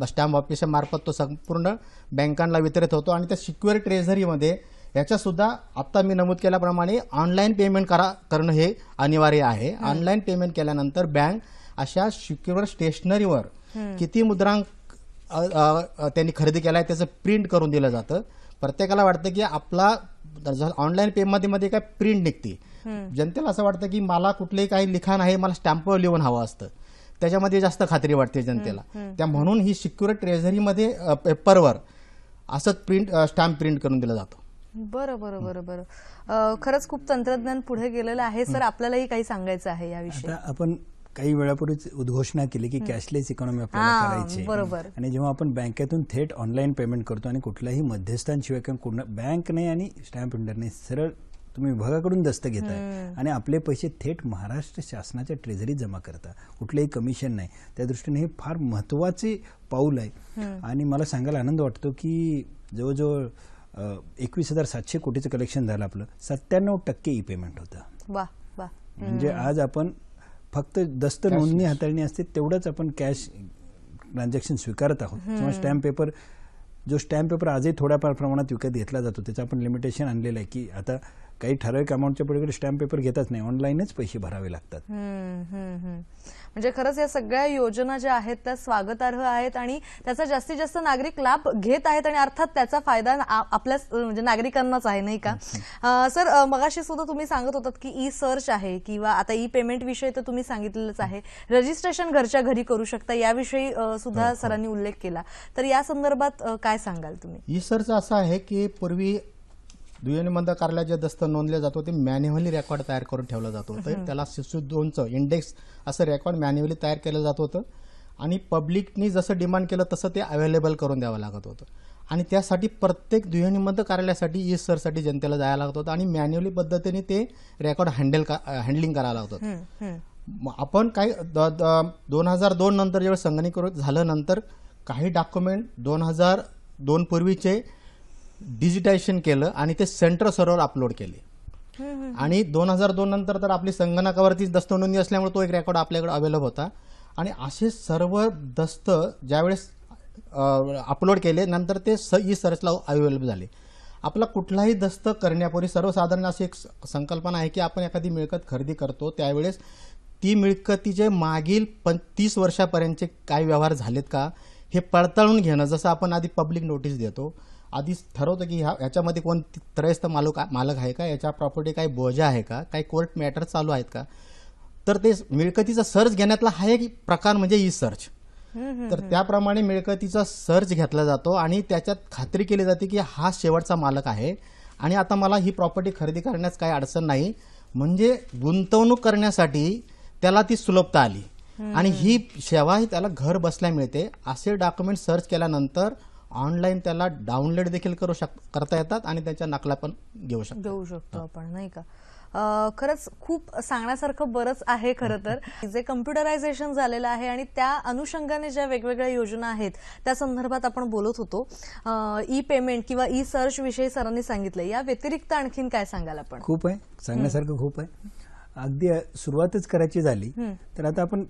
स्टॅम्प ऑफिसच्या मार्फत तो संपूर्ण बँकांना वितरित होतो आणि त्या सिक्युरिटी ट्रेझरीमध्ये याच्यासुद्धा आत्ता मी नमूद केल्याप्रमाणे ऑनलाईन पेमेंट करा करणं हे अनिवार्य आहे ऑनलाईन पेमेंट केल्यानंतर बँक अशा सिक्युअर स्टेशनरीवर किती मुद्रांक त्यांनी खरेदी केला आहे त्याचं प्रिंट करून दिलं जातं प्रत्येकाला वाटतं की आपला जसं ऑनलाईन पेमध्ये मध्ये काय प्रिंट निघते जनतेला असं वाटतं की मला कुठलंही काही लिखाण आहे मला स्टॅम्प लिहून हवं असतं त्याच्यामध्ये जास्त खात्री वाटते जनतेला त्या म्हणून ही सिक्युरिट ट्रेझरीमध्ये पेपरवर असंच प्रिंट स्टॅम्प प्रिंट करून दिला जातो बरं बरं बरं बरं खरंच खूप तंत्रज्ञान पुढे गेलेलं आहे सर आपल्यालाही काही सांगायचं आहे याविषयी आपण काही वेळापूर्वीच उद्घोषणा केली की कॅशलेस इकॉनॉमी आपल्याला करायची बरोबर आणि जेव्हा आपण बँकेतून थेट ऑनलाईन पेमेंट करतो आणि कुठल्याही मध्यस्थांशिवाय किंवा बँक नाही आणि स्टॅम्प नाही सरळ तुम्ही विभागाकडून दस्त घेता आणि आपले पैसे थेट महाराष्ट्र शासनाच्या ट्रेझरीत जमा करता कुठलेही कमिशन नाही त्या दृष्टीने हे फार महत्वाचे पाऊल आहे आणि मला सांगायला आनंद वाटतो की जवळजवळ एकवीस हजार सातशे कोटीचं कलेक्शन झालं आपलं सत्त्याण्णव टक्के ई पेमेंट होतं म्हणजे आज आपण फक्त दस्त नोंदणी हाताळणी असते तेवढंच आपण कॅश ट्रान्झॅक्शन स्वीकारत आहोत किंवा स्टॅम्प पेपर जो स्टॅम्प पेपर आजही थोड्याफार प्रमाणात विकत घेतला जातो त्याचं आपण लिमिटेशन आणलेलं आहे की आता काही ठराविक अमाऊंटच्या पलीकडे स्टॅम्प पेपर घेतच नाही ऑनलाईनच पैसे भरावे लागतात म्हणजे खरंच या सगळ्या योजना ज्या आहेत त्या स्वागतार्ह आहेत आणि त्याचा जास्तीत जास्त नागरिक लाभ घेत आहेत आणि अर्थात त्याचा फायदा आपल्या म्हणजे नागरिकांनाच आहे नाही का सर मगाशी सुद्धा तुम्ही सांगत होतात की ई सर्च आहे किंवा आता ई पेमेंट विषय तर तुम्ही सांगितलेलंच आहे रजिस्ट्रेशन घरच्या घरी करू शकता याविषयी सुद्धा हो, हो. सरांनी उल्लेख केला तर या संदर्भात काय सांगाल तुम्ही ई सर्च असं आहे की पूर्वी दुय्यम बंद कार्यालयात जे दस्त नोंदले जातो ते मॅन्युअली रेकॉर्ड तयार करून ठेवला जातो होतं त्याला शिशू दोनचं इंडेक्स असं रेकॉर्ड मॅन्युअली तयार केलं जात होतं आणि पब्लिकनी जसं डिमांड केलं तसं ते अवेलेबल करून द्यावं लागत होतं आणि त्यासाठी प्रत्येक दुय्यनिबंध कार्यालयासाठी ई सरसाठी जनतेला जायला लागत होतं आणि मॅन्युअली पद्धतीने ते रेकॉर्ड हँडल का हँडलिंग करायला लागत होतं आपण काही दोन हजार दोन नंतर जेव्हा संगणकीकृत झाल्यानंतर काही डॉक्युमेंट दोन हजार दोन पूर्वीचे डिजिटायझेशन केलं आणि ते सेंट्रल सर्व्हर अपलोड केले आणि दोन हजार दोन नंतर तर आपली संगणकावरती दस्त नोंदी असल्यामुळे तो एक रेकॉर्ड आपल्याकडे अवेलेबल होता आणि असे सर्व दस्त ज्यावेळेस अपलोड केले नंतर ते स ई सर्चला अवेलेबल झाले आपला कुठलाही दस्त करण्यापूर्वी सर्वसाधारण अशी एक संकल्पना आहे की आपण एखादी मिळकत खरेदी करतो त्यावेळेस ती मिळकतीचे मागील पण तीस वर्षापर्यंतचे काय व्यवहार झालेत का हे पडताळून घेणं जसं आपण आधी पब्लिक नोटीस देतो आधीच ठरवतं की ह्या ह्याच्यामध्ये कोण त्रयस्थ मालक मालक आहे का याच्या प्रॉपर्टी काही बोजा आहे का काही कोर्ट मॅटर चालू आहेत का तर ते मिळकतीचा सर्च घेण्यातला हा एक प्रकार म्हणजे ई सर्च तर त्याप्रमाणे मिळकतीचा सर्च घेतला जातो आणि त्याच्यात खात्री केली जाते की हा शेवटचा मालक आहे आणि आता मला ही प्रॉपर्टी खरेदी करण्यास काही अडचण नाही म्हणजे गुंतवणूक करण्यासाठी त्याला ती सुलभता आली आणि ही सेवा ही त्याला घर बसल्या मिळते असे डॉक्युमेंट सर्च केल्यानंतर ऑनलाईन त्याला डाउनलोड देखील करू शक करता येतात आणि त्याच्या नकला पण घेऊ शकतो घेऊ शकतो आपण नाही का खरंच खूप सांगण्यासारखं बरंच आहे खरं तर जे कम्प्युटरायझेशन झालेलं आहे आणि त्या अनुषंगाने ज्या वेगवेगळ्या योजना आहेत त्या संदर्भात आपण बोलत होतो ई पेमेंट किंवा ई सर्च विषयी सरांनी सांगितलं या व्यतिरिक्त आणखीन काय सांगाल आपण खूप आहे सांगण्यासारखं खूप आहे अगदी सुरुवातच करायची झाली तर आता आपण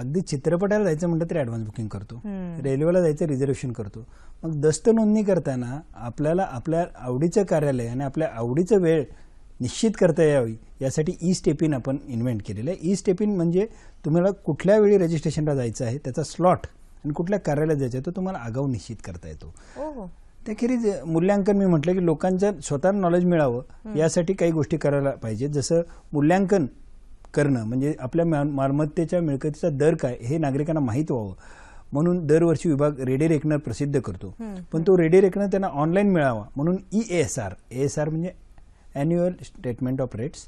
अगदी चित्रपटाला जायचं म्हटलं तरी ॲडव्हान्स बुकिंग करतो रेल्वेला जायचं रिझर्वेशन करतो मग दस्त नोंदणी करताना आपल्याला आपल्या आवडीचं कार्यालय आणि आपल्या आवडीचं वेळ निश्चित करता यावी यासाठी ई स्टेपिन आपण इन्व्हेंट केलेलं आहे ई स्टेपिन म्हणजे तुम्हाला कुठल्या वेळी रजिस्ट्रेशनला जायचं आहे त्याचा स्लॉट आणि कुठल्या कार्यालयात जायचं आहे तो तुम्हाला आगाऊ निश्चित करता येतो त्याखेरीज मूल्यांकन मी म्हटलं की लोकांच्या स्वतः नॉलेज मिळावं यासाठी काही गोष्टी करायला पाहिजे जसं मूल्यांकन करणं म्हणजे आपल्या मालमत्तेच्या मिळकतीचा दर काय हे नागरिकांना माहीत व्हावं म्हणून दरवर्षी विभाग रेडे रेकनर प्रसिद्ध करतो पण तो रेडे रेकनर त्यांना ऑनलाईन मिळावा म्हणून e S R S R म्हणजे annual statement of rates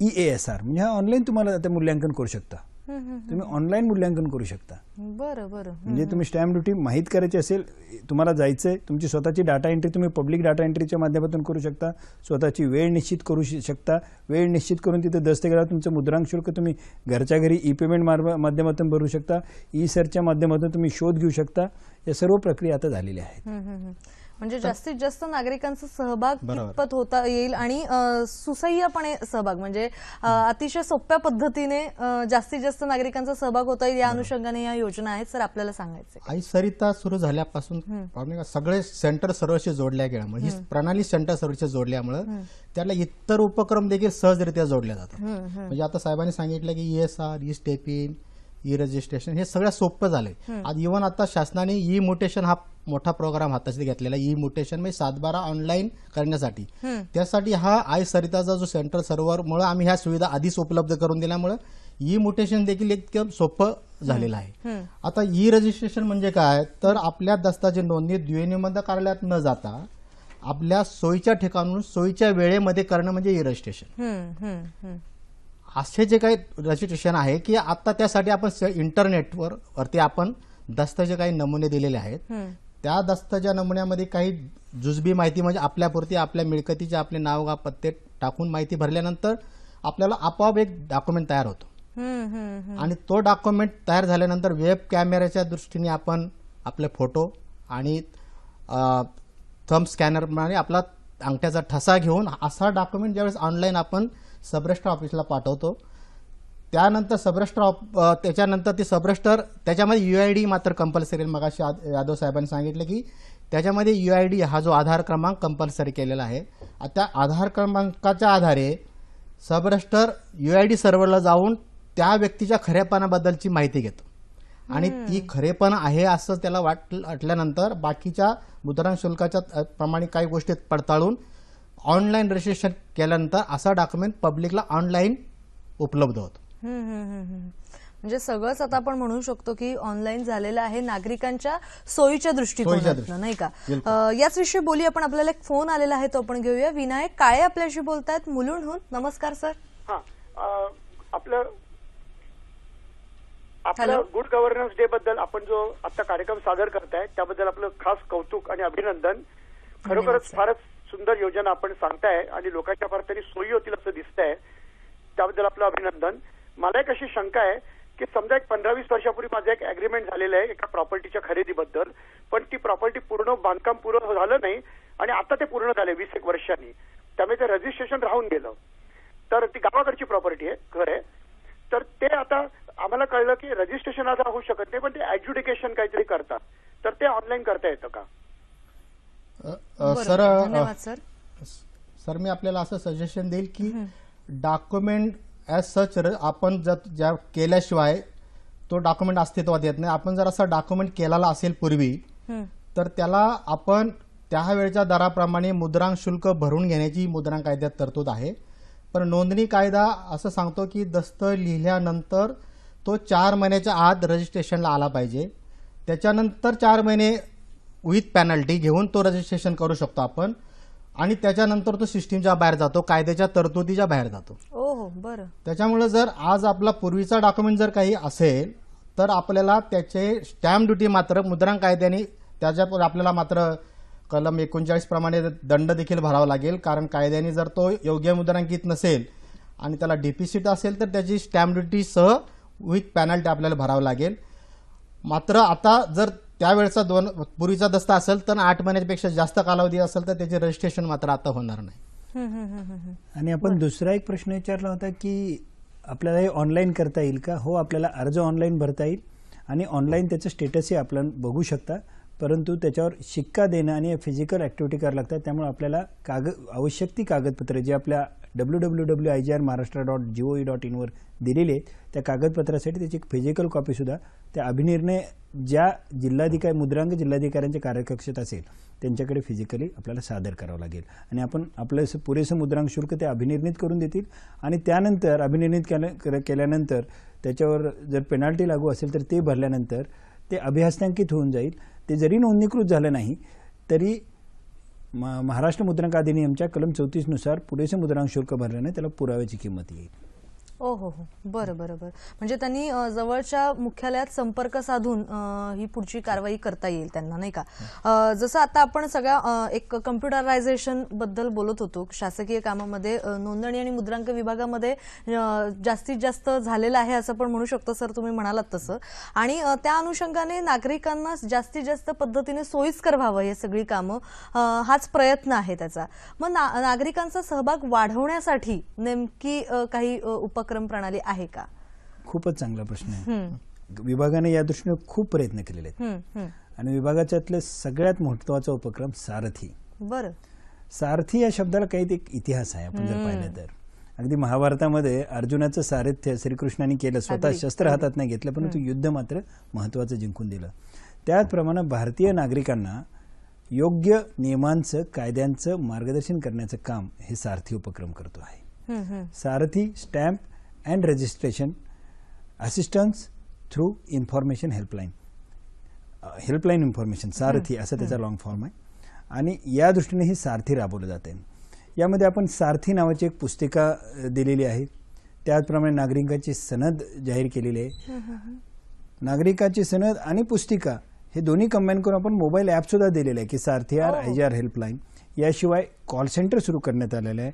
e S R म्हणजे हा ऑनलाईन तुम्हाला ते मूल्यांकन करू शकता तुम्ही ऑनलाईन मूल्यांकन करू शकता बरं बरं म्हणजे तुम्ही स्टॅम्प ड्युटी माहीत करायची असेल तुम्हाला जायचंय तुमची स्वतःची डाटा एंट्री तुम्ही पब्लिक डाटा एंट्रीच्या माध्यमातून करू शकता स्वतःची वेळ निश्चित करू शकता वेळ निश्चित करून तिथे दस्तकेला तुमचं मुद्रांक शुल्क तुम्ही घरच्या घरी ई पेमेंट माध्यमातून भरू शकता ई सरच्या माध्यमातून तुम्ही शोध घेऊ शकता या सर्व प्रक्रिया आता झालेल्या आहेत म्हणजे जास्तीत जास्त नागरिकांचा सहभाग कितपत होता येईल आणि सुसह्यपणे सहभाग म्हणजे अतिशय सोप्या पद्धतीने जास्तीत जास्त नागरिकांचा सहभाग होता येईल या अनुषंगाने या योजना आहेत सर आपल्याला सांगायचं आई सरिता सुरू झाल्यापासून सगळे सेंटर सर्व्हिस जोडल्या गेल्यामुळे ही प्रणाली सेंटर सर्व्हिस जोडल्यामुळे त्याला इतर उपक्रम देखील सहजरित्या जोडल्या जातात म्हणजे आता साहेबांनी सांगितलं की ESR e step in e registration हे सगळं सोपं झालंय आज इव्हन आता शासनाने ई मोटेशन हा मोठा प्रोग्राम हाताशी घेतलेला ई मोटेशन म्हणजे सातबारा ऑनलाईन करण्यासाठी त्यासाठी हा आय सरिताचा जो सेंट्रल सर्व्हरमुळे आम्ही ह्या सुविधा आधीच उपलब्ध करून दिल्यामुळे ई मोटेशन देखील एकदम सोपं झालेलं आहे आता ई रजिस्ट्रेशन म्हणजे काय तर आपल्या दस्ताची नोंदणी द्विनिबंध कार्यालयात न जाता आपल्या सोयीच्या ठिकाणून सोयीच्या वेळेमध्ये करणं म्हणजे ई रजिस्ट्रेशन असे जे काही रजिस्ट्रेशन आहे की आता त्यासाठी आपण इंटरनेटवर वरती आपण दस्ताचे काही नमुने दिलेले आहेत त्या दस्तच्या नमुन्यामध्ये काही जुजबी माहिती म्हणजे आपल्यापुरती आपल्या मिळकतीचे आपले नाव गा पत्ते टाकून माहिती भरल्यानंतर आपल्याला आपोआप एक डॉक्युमेंट तयार होतो आणि तो डॉक्युमेंट तयार झाल्यानंतर वेब कॅमेऱ्याच्या दृष्टीने आपण आपले फोटो आणि थंब स्कॅनरप्रमाणे आपला अंगठ्याचा ठसा घेऊन असा डॉक्युमेंट ज्यावेळेस ऑनलाईन आपण सबरेस्टर ऑफिसला पाठवतो त्यानंतर सबरेस्टर ऑफ त्याच्यानंतर ती सबरेस्टर त्याच्यामध्ये यू आय डी मात्र कंपल्सरी मगाशी यादव साहेबांनी सांगितलं की त्याच्यामध्ये यू आय डी हा जो आधार क्रमांक कंपल्सरी केलेला आहे त्या आधार क्रमांकाच्या आधारे सबरेस्टर यू आय डी सर्व्हरला जाऊन त्या व्यक्तीच्या खरेपणाबद्दलची माहिती घेतो आणि ती खरेपण आहे असं त्याला वाट वाटल्यानंतर बाकीच्या मुद्रांक शुल्काच्या प्रमाणे काही गोष्टी पडताळून ऑनलाईन रजिस्ट्रेशन केल्यानंतर असा डॉक्युमेंट पब्लिकला ऑनलाईन उपलब्ध होत म्हणजे सगळंच आता आपण म्हणू शकतो की ऑनलाईन झालेलं आहे नागरिकांच्या सोयीच्या दृष्टिकोनातून नाही का याच विषयी बोली आपण आपल्याला एक फोन आलेला आहे तो आपण घेऊया विनायक काळे आपल्याशी बोलतायत मुलुंडहून नमस्कार सर आपलं आपलं गुड गव्हर्नन्स डे बद्दल आपण जो आता कार्यक्रम सादर करताय त्याबद्दल आपलं खास कौतुक आणि अभिनंदन खरोखरच फारच सुंदर योजना आपण सांगताय आणि लोकांच्या फार तरी सोयी होतील असं दिसतंय त्याबद्दल आपलं अभिनंदन मला एक अशी शंका आहे की समजा एक पंधरा वीस वर्षापूर्वी माझं एक अग्रीमेंट झालेलं आहे एका प्रॉपर्टीच्या खरेदीबद्दल पण ती प्रॉपर्टी पूर्ण बांधकाम पूर्ण झालं नाही आणि आता ते पूर्ण झाले वीस एक वर्षांनी त्यामुळे ते रजिस्ट्रेशन राहून गेलं तर ती गावाकडची प्रॉपर्टी आहे घर आहे तर ते आता आम्हाला कळलं की रजिस्ट्रेशन आता होऊ शकत नाही पण ते ऍड्ज्युडिकेशन काहीतरी करतात तर ते ऑनलाईन करता येतं का सर सर सर मी आपल्याला असं सजेशन देईल की डॉक्युमेंट ॲज सच आपण जर ज्या केल्याशिवाय तो डॉक्युमेंट अस्तित्वात येत नाही आपण जर असा डॉक्युमेंट केलेला असेल पूर्वी तर त्याला आपण त्या दराप्रमाणे मुद्रांक शुल्क भरून घेण्याची मुद्रांक कायद्यात तरतूद आहे पण नोंदणी कायदा असं सांगतो की दस्त लिहिल्यानंतर तो चार महिन्याच्या आत रजिस्ट्रेशनला आला पाहिजे त्याच्यानंतर चार महिने विथ पॅनल्टी घेऊन तो रजिस्ट्रेशन करू शकतो आपण आणि त्याच्यानंतर तो सिस्टीमच्या बाहेर जातो कायद्याच्या तरतुदीच्या बाहेर जातो हो बरं त्याच्यामुळे जर आज आपला पूर्वीचा डॉक्युमेंट जर काही असेल तर आपल्याला त्याचे स्टॅम्प ड्युटी मात्र मुद्रांक कायद्याने त्याच्या आपल्याला मात्र कलम एकोणचाळीस प्रमाणे दंड देखील भरावा लागेल कारण कायद्याने जर तो योग्य मुद्रांकित नसेल आणि त्याला डिपिसिट असेल तर त्याची स्टॅम्प ड्युटीसह विथ पॅनल्टी आपल्याला भरावं लागेल मात्र आता जर त्यावेळेचा दोन पूर्वीचा दस्ता असेल तर आठ महिन्यापेक्षा जास्त कालावधी असेल तर त्याचे रजिस्ट्रेशन मात्र आता होणार नाही आणि आपण दुसरा एक प्रश्न विचारला होता की आपल्याला हे ऑनलाईन करता येईल का हो आपल्याला अर्ज ऑनलाईन भरता येईल आणि ऑनलाईन त्याचं स्टेटसही आपण बघू शकता परंतु त्याच्यावर शिक्का देणं आणि फिजिकल ॲक्टिव्हिटी करावं लागतात त्यामुळे आपल्याला काग आवश्यक ती कागदपत्रे जे आपल्या W W W I G R Maharashtra dot G O E dot इनवर दिलेले आहे त्या कागदपत्रासाठी त्याची एक फिजिकल कॉपीसुद्धा त्या अभिनिर्णय ज्या जिल्हाधिकारी मुद्रांक जिल्हाधिकाऱ्यांच्या कार्यकक्षेत असेल त्यांच्याकडे फिजिकली आपल्याला सादर करावं लागेल आणि आपण आपलं पुरेसं मुद्रांक शुल्क ते अभिनिर्णित करून देतील आणि त्यानंतर अभिनिर्णित केल्या केल्यानंतर त्याच्यावर जर पेनाल्टी लागू असेल तर ते भरल्यानंतर ते अभिहस्तांकित होऊन जाईल ते जरी नोंदणीकृत झालं नाही तरी महाराष्ट्र मुद्रांक अधिनियमच्या कलम चौतीसनुसार पुरेसे मुद्रांक शुल्क भरल्याने त्याला पुराव्याची किंमत येईल ओ हो, हो हो बरं बरं बरं म्हणजे त्यांनी जवळच्या मुख्यालयात संपर्क साधून ही पुढची कारवाई करता येईल त्यांना नाही का जसं आता आपण सगळ्या एक कम्प्युटरायझेशन बद्दल बोलत होतो शासकीय कामामध्ये नोंदणी आणि मुद्रांक विभागामध्ये जास्तीत जास्त झालेलं आहे असं पण म्हणू शकतो सर तुम्ही म्हणालात तसं आणि त्या अनुषंगाने नागरिकांना जास्तीत जास्त पद्धतीने सोयीस्कर व्हावं हे सगळी कामं हाच प्रयत्न आहे त्याचा मग नागरिकांचा सहभाग वाढवण्यासाठी नेमकी काही उप उपक्रम प्रणाली आहे का खूपच चांगला प्रश्न आहे विभागाने या दृष्टीने खूप प्रयत्न केलेले आहेत आणि विभागाच्यातले सगळ्यात महत्वाचा उपक्रम सारथी बर सारथी या शब्दाला काही एक इतिहास आहे आपण जर पाहिलं तर अगदी महाभारतामध्ये अर्जुनाचं सारथ्य श्रीकृष्णाने केलं स्वतः शस्त्र हातात नाही घेतलं परंतु युद्ध मात्र महत्वाचं जिंकून दिलं त्याचप्रमाणे भारतीय नागरिकांना योग्य नियमांचं कायद्यांचं मार्गदर्शन करण्याचं काम हे सारथी उपक्रम करतो आहे Sarathi stamp and registration assistance through information helpline helpline information Sarathi असं त्याचा लॉंग फॉर्म आहे आणि या दृष्टीने ही सारथी राबवलं जाते यामध्ये आपण सारथी नावाची एक पुस्तिका दिलेली आहे त्याचप्रमाणे नागरिकांची सनद जाहीर केलेली आहे नागरिकाची सनद आणि पुस्तिका हे दोन्ही कंबाईन करून आपण मोबाईल ॲपसुद्धा दिलेले आहे की सारथी आर हो. आय जी आर हेल्पलाईन याशिवाय कॉल सेंटर सुरू करण्यात आलेलं आहे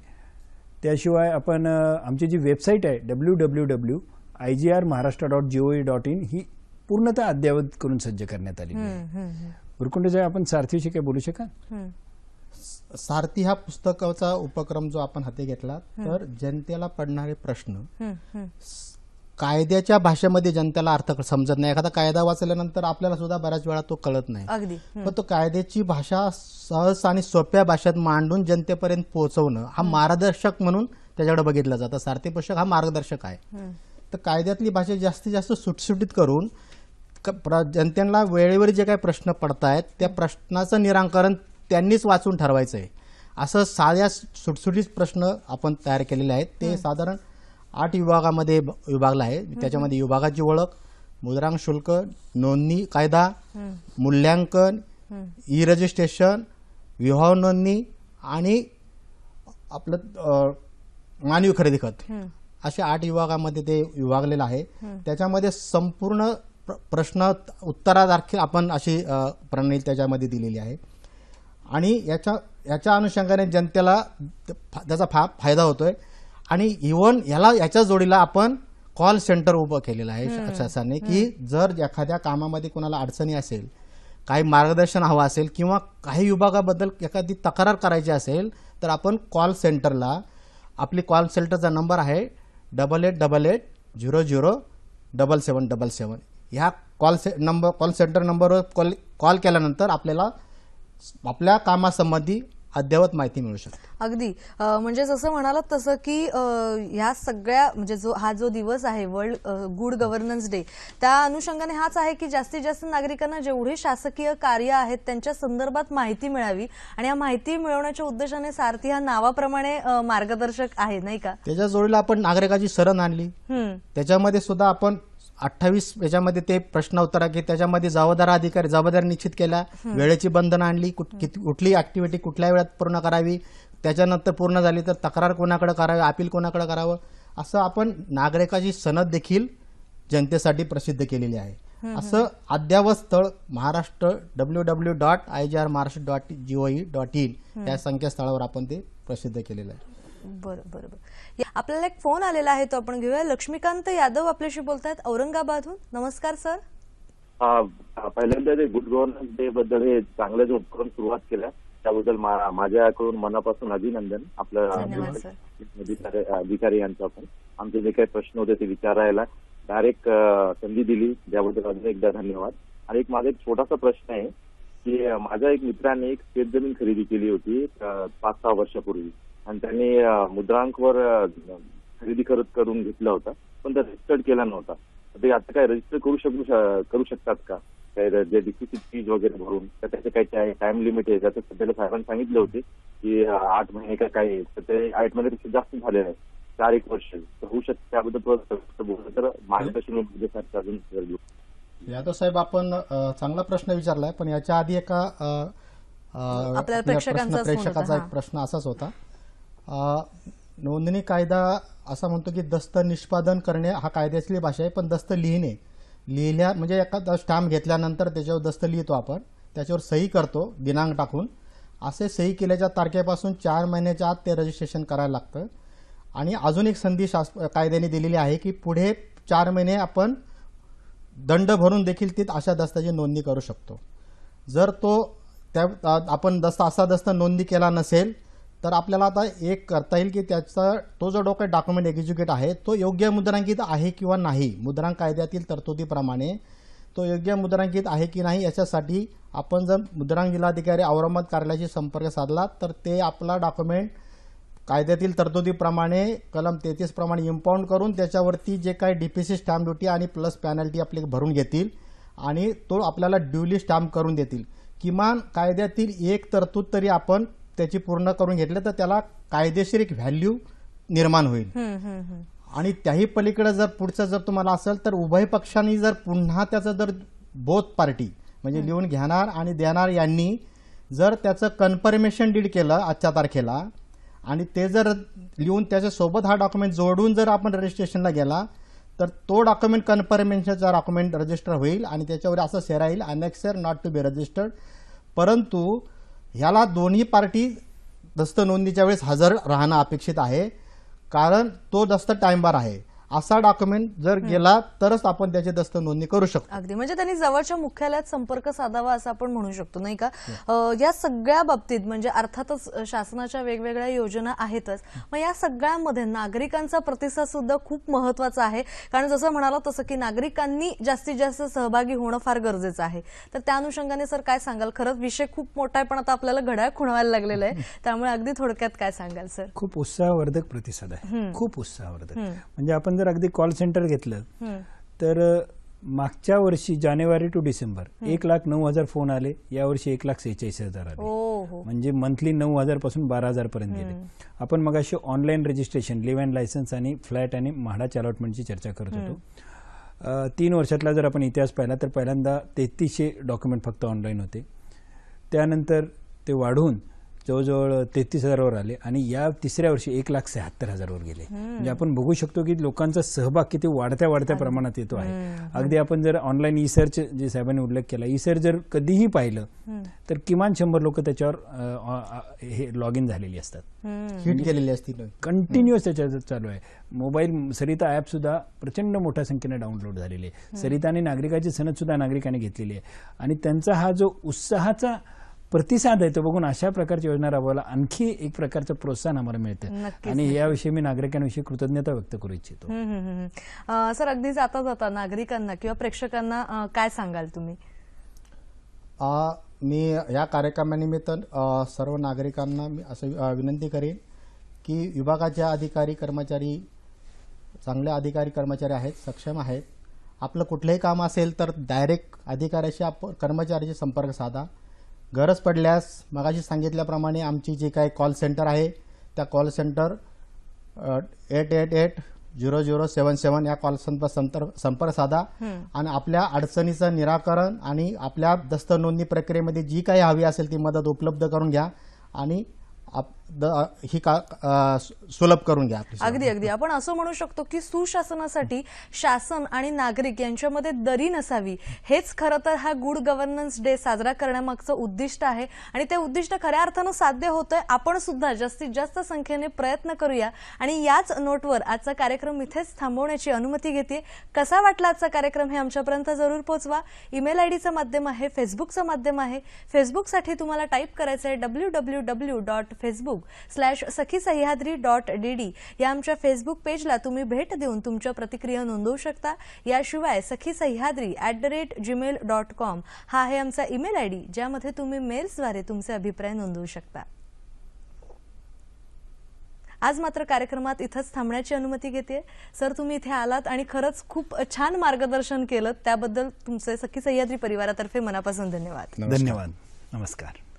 त्याशिवाय आपण आमची जी वेबसाईट आहे W W W I G R Maharashtra dot G O dot in ही पूर्णतः अद्ययावत करून सज्ज करण्यात आली उरकुंडे आपण सारथीविषयी काही बोलू शकाल सारथी हा पुस्तकाचा उपक्रम जो आपण हाती घेतला तर जनतेला पडणारे प्रश्न कायद्याच्या भाषेमध्ये जनतेला अर्थ समजत नाही एखादा कायदा वाचल्यानंतर आपल्याला सुद्धा बऱ्याच वेळा तो कळत नाही पण तो कायद्याची भाषा सहज आणि सोप्या भाषेत मांडून जनतेपर्यंत पोहोचवणं हा मार्गदर्शक म्हणून त्याच्याकडे बघितलं जातं सारथी पोषक हा मार्गदर्शक आहे तर कायद्यातली भाषा जास्तीत जास्त सुटसुटीत करून जनतेला वेळेवर जे काही प्रश्न पडतायत त्या प्रश्नाचं निराकरण त्यांनीच वाचून ठरवायचं आहे असं साध्या सुटसुटीत प्रश्न आपण तयार केलेले आहेत ते साधारण आठ विभागामध्ये विभागला आहे त्याच्यामध्ये विभागाची ओळख मुद्रांक शुल्क नोंदणी कायदा मूल्यांकन ई रजिस्ट्रेशन विवाह नोंदणी आणि आपलं मानवी खरेदी खत असे आठ विभागामध्ये ते विभागलेलं आहे त्याच्यामध्ये संपूर्ण प्रश्न उत्तरादारखी आपण अशी प्रणाली त्याच्यामध्ये दिलेली आहे आणि याच्या याच्या अनुषंगाने जनतेला त्याचा फा फायदा होतोय आणि इवन याला याच्या जोडीला आपण कॉल सेंटर उभं केलेलं आहे शासनाने की जर एखाद्या कामामध्ये कोणाला अडचणी असेल काही मार्गदर्शन हवं असेल किंवा काही विभागाबद्दल एखादी तक्रार करायची असेल तर आपण कॉल सेंटरला आपली कॉल सेंटरचा नंबर आहे double eight double eight zero zero double seven double seven ह्या कॉल से नंबर कॉल सेंटर नंबरवर कॉल कॉल केल्यानंतर आपल्याला आपल्या कामासंबंधी अद्ययावत माहिती मिळू शकते अगदी म्हणजे जसं म्हणालात तसं की ह्या सगळ्या म्हणजे जो हा जो दिवस आहे वर्ल्ड गुड गव्हर्नन्स डे त्या अनुषंगाने हाच आहे की जास्तीत जास्त नागरिकांना जेवढे शासकीय कार्य आहेत त्यांच्या संदर्भात माहिती मिळावी आणि या माहिती मिळवण्याच्या उद्देशाने सारथी हा नावाप्रमाणे मार्गदर्शक आहे नाही का त्याच्या जोडीला आपण नागरिकाची सरण आणली त्याच्यामध्ये सुद्धा आपण अठ्ठावीस याच्यामध्ये ते प्रश्न उत्तरा की त्याच्यामध्ये जबाबदार अधिकारी जबाबदारी निश्चित केला वेळेची बंधनं आणली कुठली ऍक्टिव्हिटी कुठल्या वेळात पूर्ण करावी त्याच्यानंतर पूर्ण झाली तर तक्रार कोणाकडे करावी अपील कोणाकडे करावं असं आपण नागरिकाची सनद देखील जनतेसाठी प्रसिद्ध केलेली आहे असं अद्यावत स्थळ Maharashtra W W dot I G R Maharashtra dot GOE e dot in या संकेतस्थळावर आपण ते प्रसिद्ध केलेलं आहे बरं बरं आपल्याला एक फोन आलेला आहे तो आपण घेऊया लक्ष्मीकांत यादव आपल्याशी बोलतायत औरंगाबादहून नमस्कार सर पहिल्यांदा ते गुड गव्हर्नन्स डे बद्दल हे चांगल्याच उपक्रम सुरुवात केला त्याबद्दल माझ्याकडून मनापासून अभिनंदन आपलं अधिकारी यांचा पण आमचे जे काही प्रश्न होते ते विचारायला डायरेक्ट संधी दिली त्याबद्दल अजून एकदा धन्यवाद आणि एक माझा एक छोटासा प्रश्न आहे की माझ्या एक मित्राने एक शेतजमीन खरेदी केली होती पाच सहा वर्षापूर्वी आणि त्यांनी मुद्रांकवर खरेदी करत करून घेतला होता पण त्या रजिस्टर्ड केला नव्हता ते आता काय रजिस्टर करू शकू करू शकतात का जे डिफिसिट फीज वगैरे भरून तर त्याचे काही टाइम लिमिट आहे त्याचं सध्याला साहेबांनी सांगितले होते की आठ महिने का काय तर ते आठ महिन्यापेक्षा जास्त झाले नाही चार एक वर्ष तर होऊ शकते त्याबद्दल बोललं तर मार्गदर्शन म्हणजे अजून यादव साहेब आपण चांगला प्रश्न विचारलाय पण याच्या आधी एका प्रेक्षकाचा एक प्रश्न असाच होता नोंदणी कायदा असा म्हणतो की दस्त निष्पादन करणे हा कायदेशीर भाषा आहे पण दस्त लिहिणे लिहिल्या म्हणजे एखादा स्टॅम्प घेतल्यानंतर त्याच्यावर दस्त लिहितो आपण त्याच्यावर सही करतो दिनांक टाकून असे सही केल्याच्या तारखेपासून चार महिन्याच्या आत ते रजिस्ट्रेशन करायला लागतं आणि अजून एक संधी शास कायद्याने दिलेली आहे की पुढे चार महिने आपण दंड भरून देखील ती अशा दस्ताची नोंदणी करू शकतो जर तो त्या आपण दस्त असा दस्त नोंदणी केला नसेल तर आपल्याला आता एक करता येईल की त्याचा तो जो डॉक्टर डॉक्युमेंट एक्झिक्युट आहे तो योग्य मुद्रांकित आहे किंवा नाही मुद्रांक कायद्यातील तरतुदीप्रमाणे तो योग्य मुद्रांकित आहे की नाही याच्यासाठी आपण जर मुद्रांक जिल्हाधिकारी औरंगाबाद कार्यालयाशी संपर्क साधला तर ते आपला डॉक्युमेंट कायद्यातील तरतुदीप्रमाणे कलम तेहतीसप्रमाणे इम्पाऊंड करून त्याच्यावरती जे काही D P C stamp duty आणि प्लस पॅनल्टी आपली भरून घेतील आणि तो आपल्याला ड्युली स्टॅम्प करून देतील किमान कायद्यातील एक तरतूद तरी आपण त्याची पूर्ण करून घेतलं तर त्याला कायदेशीर एक व्हॅल्यू निर्माण होईल आणि त्याही पलीकडे जर पुढचं जर तुम्हाला असेल तर उभय पक्षांनी जर पुन्हा त्याचं जर बोथ पार्टी म्हणजे लिहून घेणार आणि देणार यांनी जर त्याचं कन्फर्मेशन डीड केलं आजच्या तारखेला आणि ते जर लिहून त्याच्यासोबत हा डॉक्युमेंट जोडून जर आपण रजिस्ट्रेशनला गेला तर तो डॉक्युमेंट कन्फर्मेशनचा डॉक्युमेंट रजिस्टर होईल आणि त्याच्यावर असं शेरा येईल annexure not to be registered परंतु याला दोन्ही पार्टी दस्त नोंदणीच्या वेळेस हजर राहणं अपेक्षित आहे कारण तो दस्त टाईमबार आहे असा डॉक्युमेंट जर गेला तरच आपण त्याची दस्त नोंदणी करू शकतो अगदी म्हणजे त्यांनी जवळच्या मुख्यालयात संपर्क साधावा असं आपण म्हणू शकतो नाही का या सगळ्या बाबतीत म्हणजे अर्थातच शासनाच्या वेगवेगळ्या योजना आहेतच मग या सगळ्यामध्ये नागरिकांचा प्रतिसाद सुद्धा खूप महत्वाचा आहे कारण जसं म्हणाला तसं की नागरिकांनी जास्तीत जास्त सहभागी होणं फार गरजेचं आहे तर त्या अनुषंगाने सर काय सांगाल खरंच विषय खूप मोठा आहे पण आता आपल्याला घड्याळ खुणवायला लागलेलं आहे त्यामुळे अगदी थोडक्यात काय सांगाल सर खूप उत्साहवर्धक प्रतिसाद आहे खूप उत्साहवर्धक म्हणजे आपण जर अगदी कॉल सेंटर घेतलं तर मागच्या वर्षी जानेवारी टू डिसेंबर एक लाख नऊ हजार फोन आले यावर्षी एक लाख सेहेचाळीस हजार आले म्हणजे मंथली नऊ हजार पासून बारा हजार पर्यंत गेले आपण मग अशी online registration leave and licence आणि फ्लॅट आणि म्हाडाच्या अलॉटमेंटची चर्चा करत होतो तीन वर्षातला जर आपण इतिहास पाहिला तर पहिल्यांदा तेहतीसशे डॉक्युमेंट फक्त ऑनलाईन होते त्यानंतर ते वाढून जवळजवळ तेहतीस हजारावर आले आणि या तिसऱ्या वर्षी एक लाख शहात्तर हजारवर गेले म्हणजे आपण बघू शकतो की लोकांचा सहभाग किती वाढत्या वाढत्या प्रमाणात येतो आहे अगदी आपण जर ऑनलाईन ई सर्च जे साहेबांनी उल्लेख केला ई सर्च जर कधीही पाहिलं तर किमान शंभर लोक त्याच्यावर हे लॉग इन झालेली असतात हिट म्हणजे केलेली असतील कंटिन्युअस त्याच्यात चालू आहे मोबाईल सरिता ॲप सुद्धा प्रचंड मोठ्या संख्येने डाउनलोड झालेली आहे सरिताने नागरिकाची सनद सुद्धा नागरिकांनी घेतलेली आहे आणि त्यांचा हा जो उत्साहाचा प्रतिसाद येतो बघून अशा प्रकारची योजना राबवायला आणखी एक प्रकारचं प्रोत्साहन आम्हाला मिळतं आणि याविषयी मी नागरिकांविषयी कृतज्ञता व्यक्त करू इच्छितो सर अगदी जाता जाता नागरिकांना किंवा प्रेक्षकांना काय सांगाल तुम्ही मी या कार्यक्रमानिमित्त सर्व नागरिकांना मी असं विनंती करेन की विभागाच्या अधिकारी कर्मचारी चांगले अधिकारी कर्मचारी आहेत सक्षम आहेत आपलं कुठलंही काम असेल तर डायरेक्ट अधिकाऱ्याशी आप कर्मचाऱ्याशी संपर्क साधा गरज पडल्यास मगाशी सांगितल्याप्रमाणे आमची जी काही कॉल सेंटर आहे त्या call centre eight eight eight zero zero seven seven या कॉल संपर्क संपर्क साधा आणि आपल्या अडचणीचं निराकरण आणि आपल्या दस्त नोंदणी प्रक्रियेमध्ये जी काही हवी असेल ती मदत उपलब्ध करून घ्या आणि आप ही का सुलभ करून घ्या अगदी अगदी आपण असं म्हणू शकतो की सुशासनासाठी शासन आणि नागरिक यांच्यामध्ये दरी नसावी हेच खरं तर हा गुड गव्हर्नन्स डे साजरा करण्यामागचं उद्दिष्ट आहे आणि ते उद्दिष्ट खऱ्या अर्थानं साध्य होतंय आपण सुद्धा जास्तीत जास्त संख्येने प्रयत्न करूया आणि याच नोटवर आजचा कार्यक्रम इथेच थांबवण्याची अनुमती घेते कसा वाटला आजचा कार्यक्रम हे आमच्यापर्यंत जरूर पोहोचवा ईमेल आयडीचं माध्यम आहे फेसबुकचं माध्यम आहे फेसबुकसाठी तुम्हाला टाईप करायचं आहे W W W dot Facebook slash Sakhi Sahyadri dot DD या आमच्या फेसबुक पेजला तुम्ही भेट देऊन तुमच्या प्रतिक्रिया नोंदवू शकता याशिवाय Sakhi Sahyadri at the rate Gmail dot com हा आहे आमचा ईमेल आय डी ज्यामध्ये तुम्ही मेल्सद्वारे तुमचे अभिप्राय नोंदवू शकता आज मात्र कार्यक्रमात इथंच थांबण्याची अनुमती घेते सर तुम्ही इथे आलात आणि खरंच खूप छान मार्गदर्शन केलं त्याबद्दल तुमचे सखी सह्याद्री परिवारातर्फे मनापासून धन्यवाद धन्यवाद नमस्कार